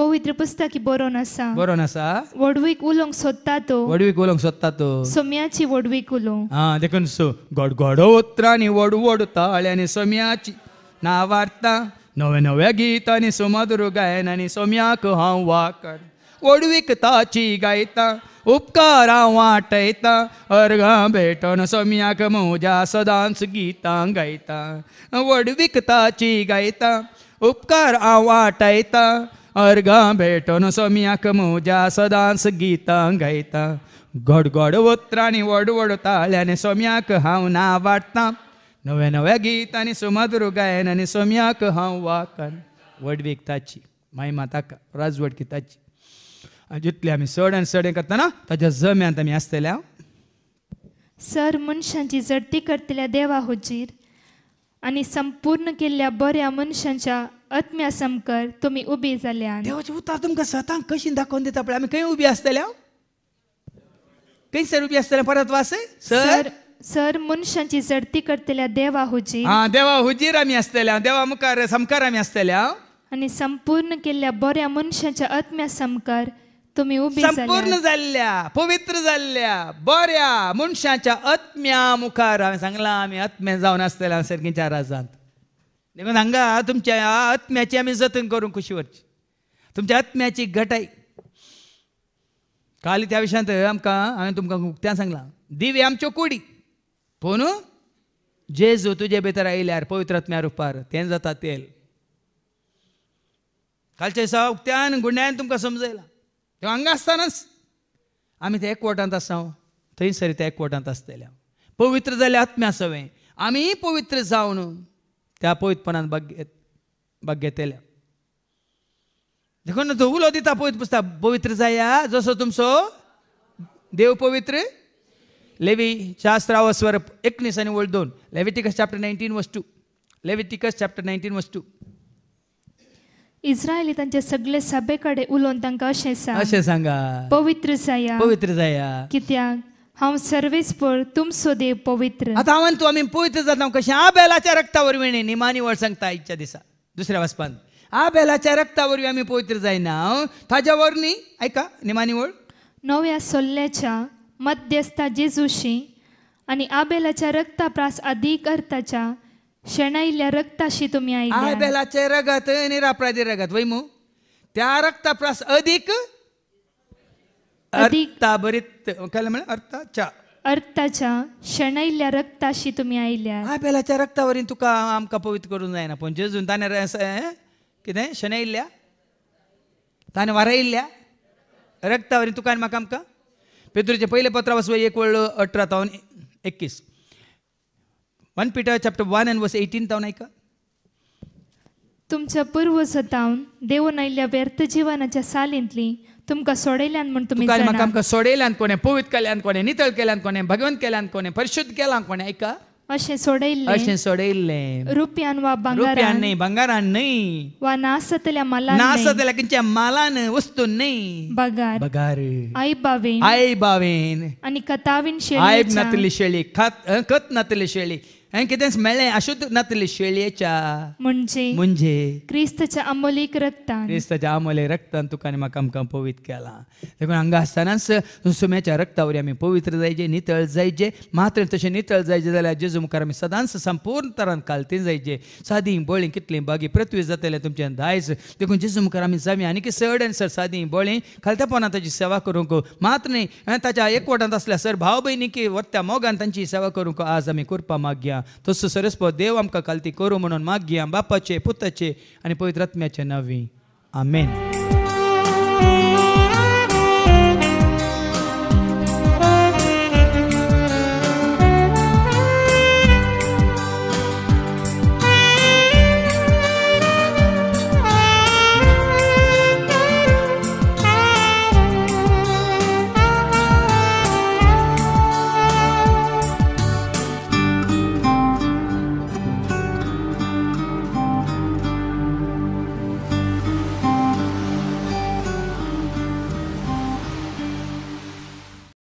पवित्र पुस्तकी बरोवन आसा बरोवन आसा वडवीक उलोवंक सोदता तो वडवीक उलोवंक सोदता तो सोम्याची वडवीक उलोवंक हा देखून सो गडगडो उतरांनी वड वडताळे आनी सोम्याची ना वार्ता नवे नव्या गीत सुमधुर गायन आनी सोम्याक हांव वाकर वडवीक ताची गायता उपकारा वाटयता अर्घा भेटन सोम्याक मोजा सदांच गीतां गायता विकताची गायता उपकार हांव वाटयता अर्घा भेटन सोम्याक मोजा सदांच गीतां गायता वडवड वत्रांनी ताल्याने सोम्याक हांव ना वाटता नव्या नव्या गीतांनी सुमधुर गायन आनी सोम्याक हांव वाकन वडविकताची माय माताका गीताची जितले आमी चड आनी चड हें करतना ताच्या जम्यांत आमी आसतल्या सर मनशांची जडती करतल्या देवा हुजीर आनी संपूर्ण केल्ल्या बऱ्या मनशांच्या आत्म्या समकर तुम्ही उबी जाल्या देवाचे उतार तुमकां स्वतांक कशी दाखोवन दिता पळय आमी खंय उबी खंय सर उबी आसतल्या परत वास सर सर मनशांची जडती करतल्या देवा हुजीर हा देवा हुजीर आमी आसतल्या देवा मुखार समकार आमी आसतल्या आनी संपूर्ण केल्ल्या बऱ्या मनशांच्या आत्म्या समकार तुम्ही उभी संपूर्ण झाल्या पवित्र झाल्या बऱ्या मनशाच्या आत्म्या मुखार हांवें सांगला आमी आत्म्या जावन आसतले सारकी चार राजांत देखून हांगा तुमच्या आत्म्याची आमी जतन करूंक कशी वरची तुमच्या आत्म्याची घटाई काल त्या विशयांत आमकां हांवें तुमकां उक्त्या सांगलां दिव्य आमच्यो कुडी पूण जेजू तुजे भितर आयल्यार पवित्र आत्म्या रुपार तें जाता तेल कालच्या दिसा उक्त्यान गुंड्यान तुमकां समजयलां तेव्हा हांगा आसतनाच आमी ते एकवटांत आसा थंयसर त्या एकवटांत असतेल्या पवित्र झाले आत्म्या सवे आम्ही पवित्र जावन त्या पवित्रपणान भाग घेत भाग देखून तो उलो दिता पवित्र पुस्ता पवित्र जाया जसो तुमचो देव पवित्र लेवी शास्त्रावस्वर एकनीस आणि वळ दोन Leviticus chapter nineteen verse two Leviticus chapter nineteen verse two इस्रायली ತಂಚೆ सगळे सभेकडे उलोन तांका असे सांग अशें सांगा पवित्र जाया पवित्र जाया कित्याक हांव सर्वेस पर तुम सुदेव पवित्र आतां हांवें तूं आमी पवित्र जाता कशें आ बेलाच्या रक्ता वरवीं निमानी वळ सांगता आयच्या दिसा दुसऱ्या वचपान आ बेलाच्या रक्ता वरवीं आमी पवित्र जायना हांव ताज्या वर आयका निमानी वळ नव्या सोल्ल्याच्या मध्यस्था जेजूशी आणि आबेलाच्या रक्ताप्रास अधिकर्ताच्या अर्थाच्या ಶಣ ಇಲ್ಲ ರಕ್ತಾಶಿ ತುಮಿ ಆಯ್ल्या आबेलाचे रगत निरापराधी रगत वै मू त्या रक्ताप्रास अधिक अधिक- अर्थाबरित काय म्हणा अर्थाच्या अर्थाच्या शण इल्ल्या रक्ताशी तुमी आयल्या आबेलाच्या रक्तावरील तुका आमकां पवित्र करून जायना पण जेजून ताणें रस- हें? कितें शणै इल्ल्या ताणें वारा इल्ल्या रक्तावरील तुका आनी म्हाका आमकां पेदुरीचे पयले पत्रा वचूं एक वळ अठरा तावन एकवीस one Peter chapter one and verse eighteen तावन ऐका तुमच्या पूर्व सतावन देव आयिल्ल्या व्यर्थ जिवनाच्या सालींतली तुमकां सोडयल्यान म्हण तुमी तुका म्हाका आमकां सोडयल्यान कोणें पवित केल्यान कोणें नितळ केल्यान कोणें भगवंत केल्यान कोणें परिशुद्ध केला कोणें ऐका अशें सोडयल्लें अशें सोडयल्लें रुपयान वा रुपयान भांगारान न्ही भंगारान न्ही वा नासतल्या मलान नासतल्या न्हय, मालान वस्तून न्ही बगार बगार आई बावेन आई बावेन आनी कतावीन शेळी शेळीच्या नातली शेळी खात खत नातली शेळी हांवें कितें मेले अशुद्ध नातले शेळयेच्या म्हणजे म्हणजे क्रिस्तच्या अमोलीक रक्तान क्रिस्तच्या अमोले रक्तान तुका आनी म्हाका आमकां पवित्र केला देखून हांगा आसतनाच सुम्याच्या रक्तावरी आमी पवित्र जायचे नितळ जायचे मात्र तसे नितळ जायचे जाल्यार जेजू मुखार आमी सदांच संपूर्ण तरान कालतीन जायचे सादी बळी कितली बागी पृथ्वी जातले तुमचे दायज देखून जेजू मुखार आमी जामी की सड आनी सर सादी बळी पोना ताजी सेवा करूंक मात्र न्ही ताच्या एकवटांत असल्या सर भाव की वरत्या मोगान तांची सेवा करूंक आज आमी करपा मागया मेळया तसो सरस्व देव आमकां कालती करू करूं म्हणून मागया बापाचे पुताचे आनी पवित्रात्म्याचे नवी आमेन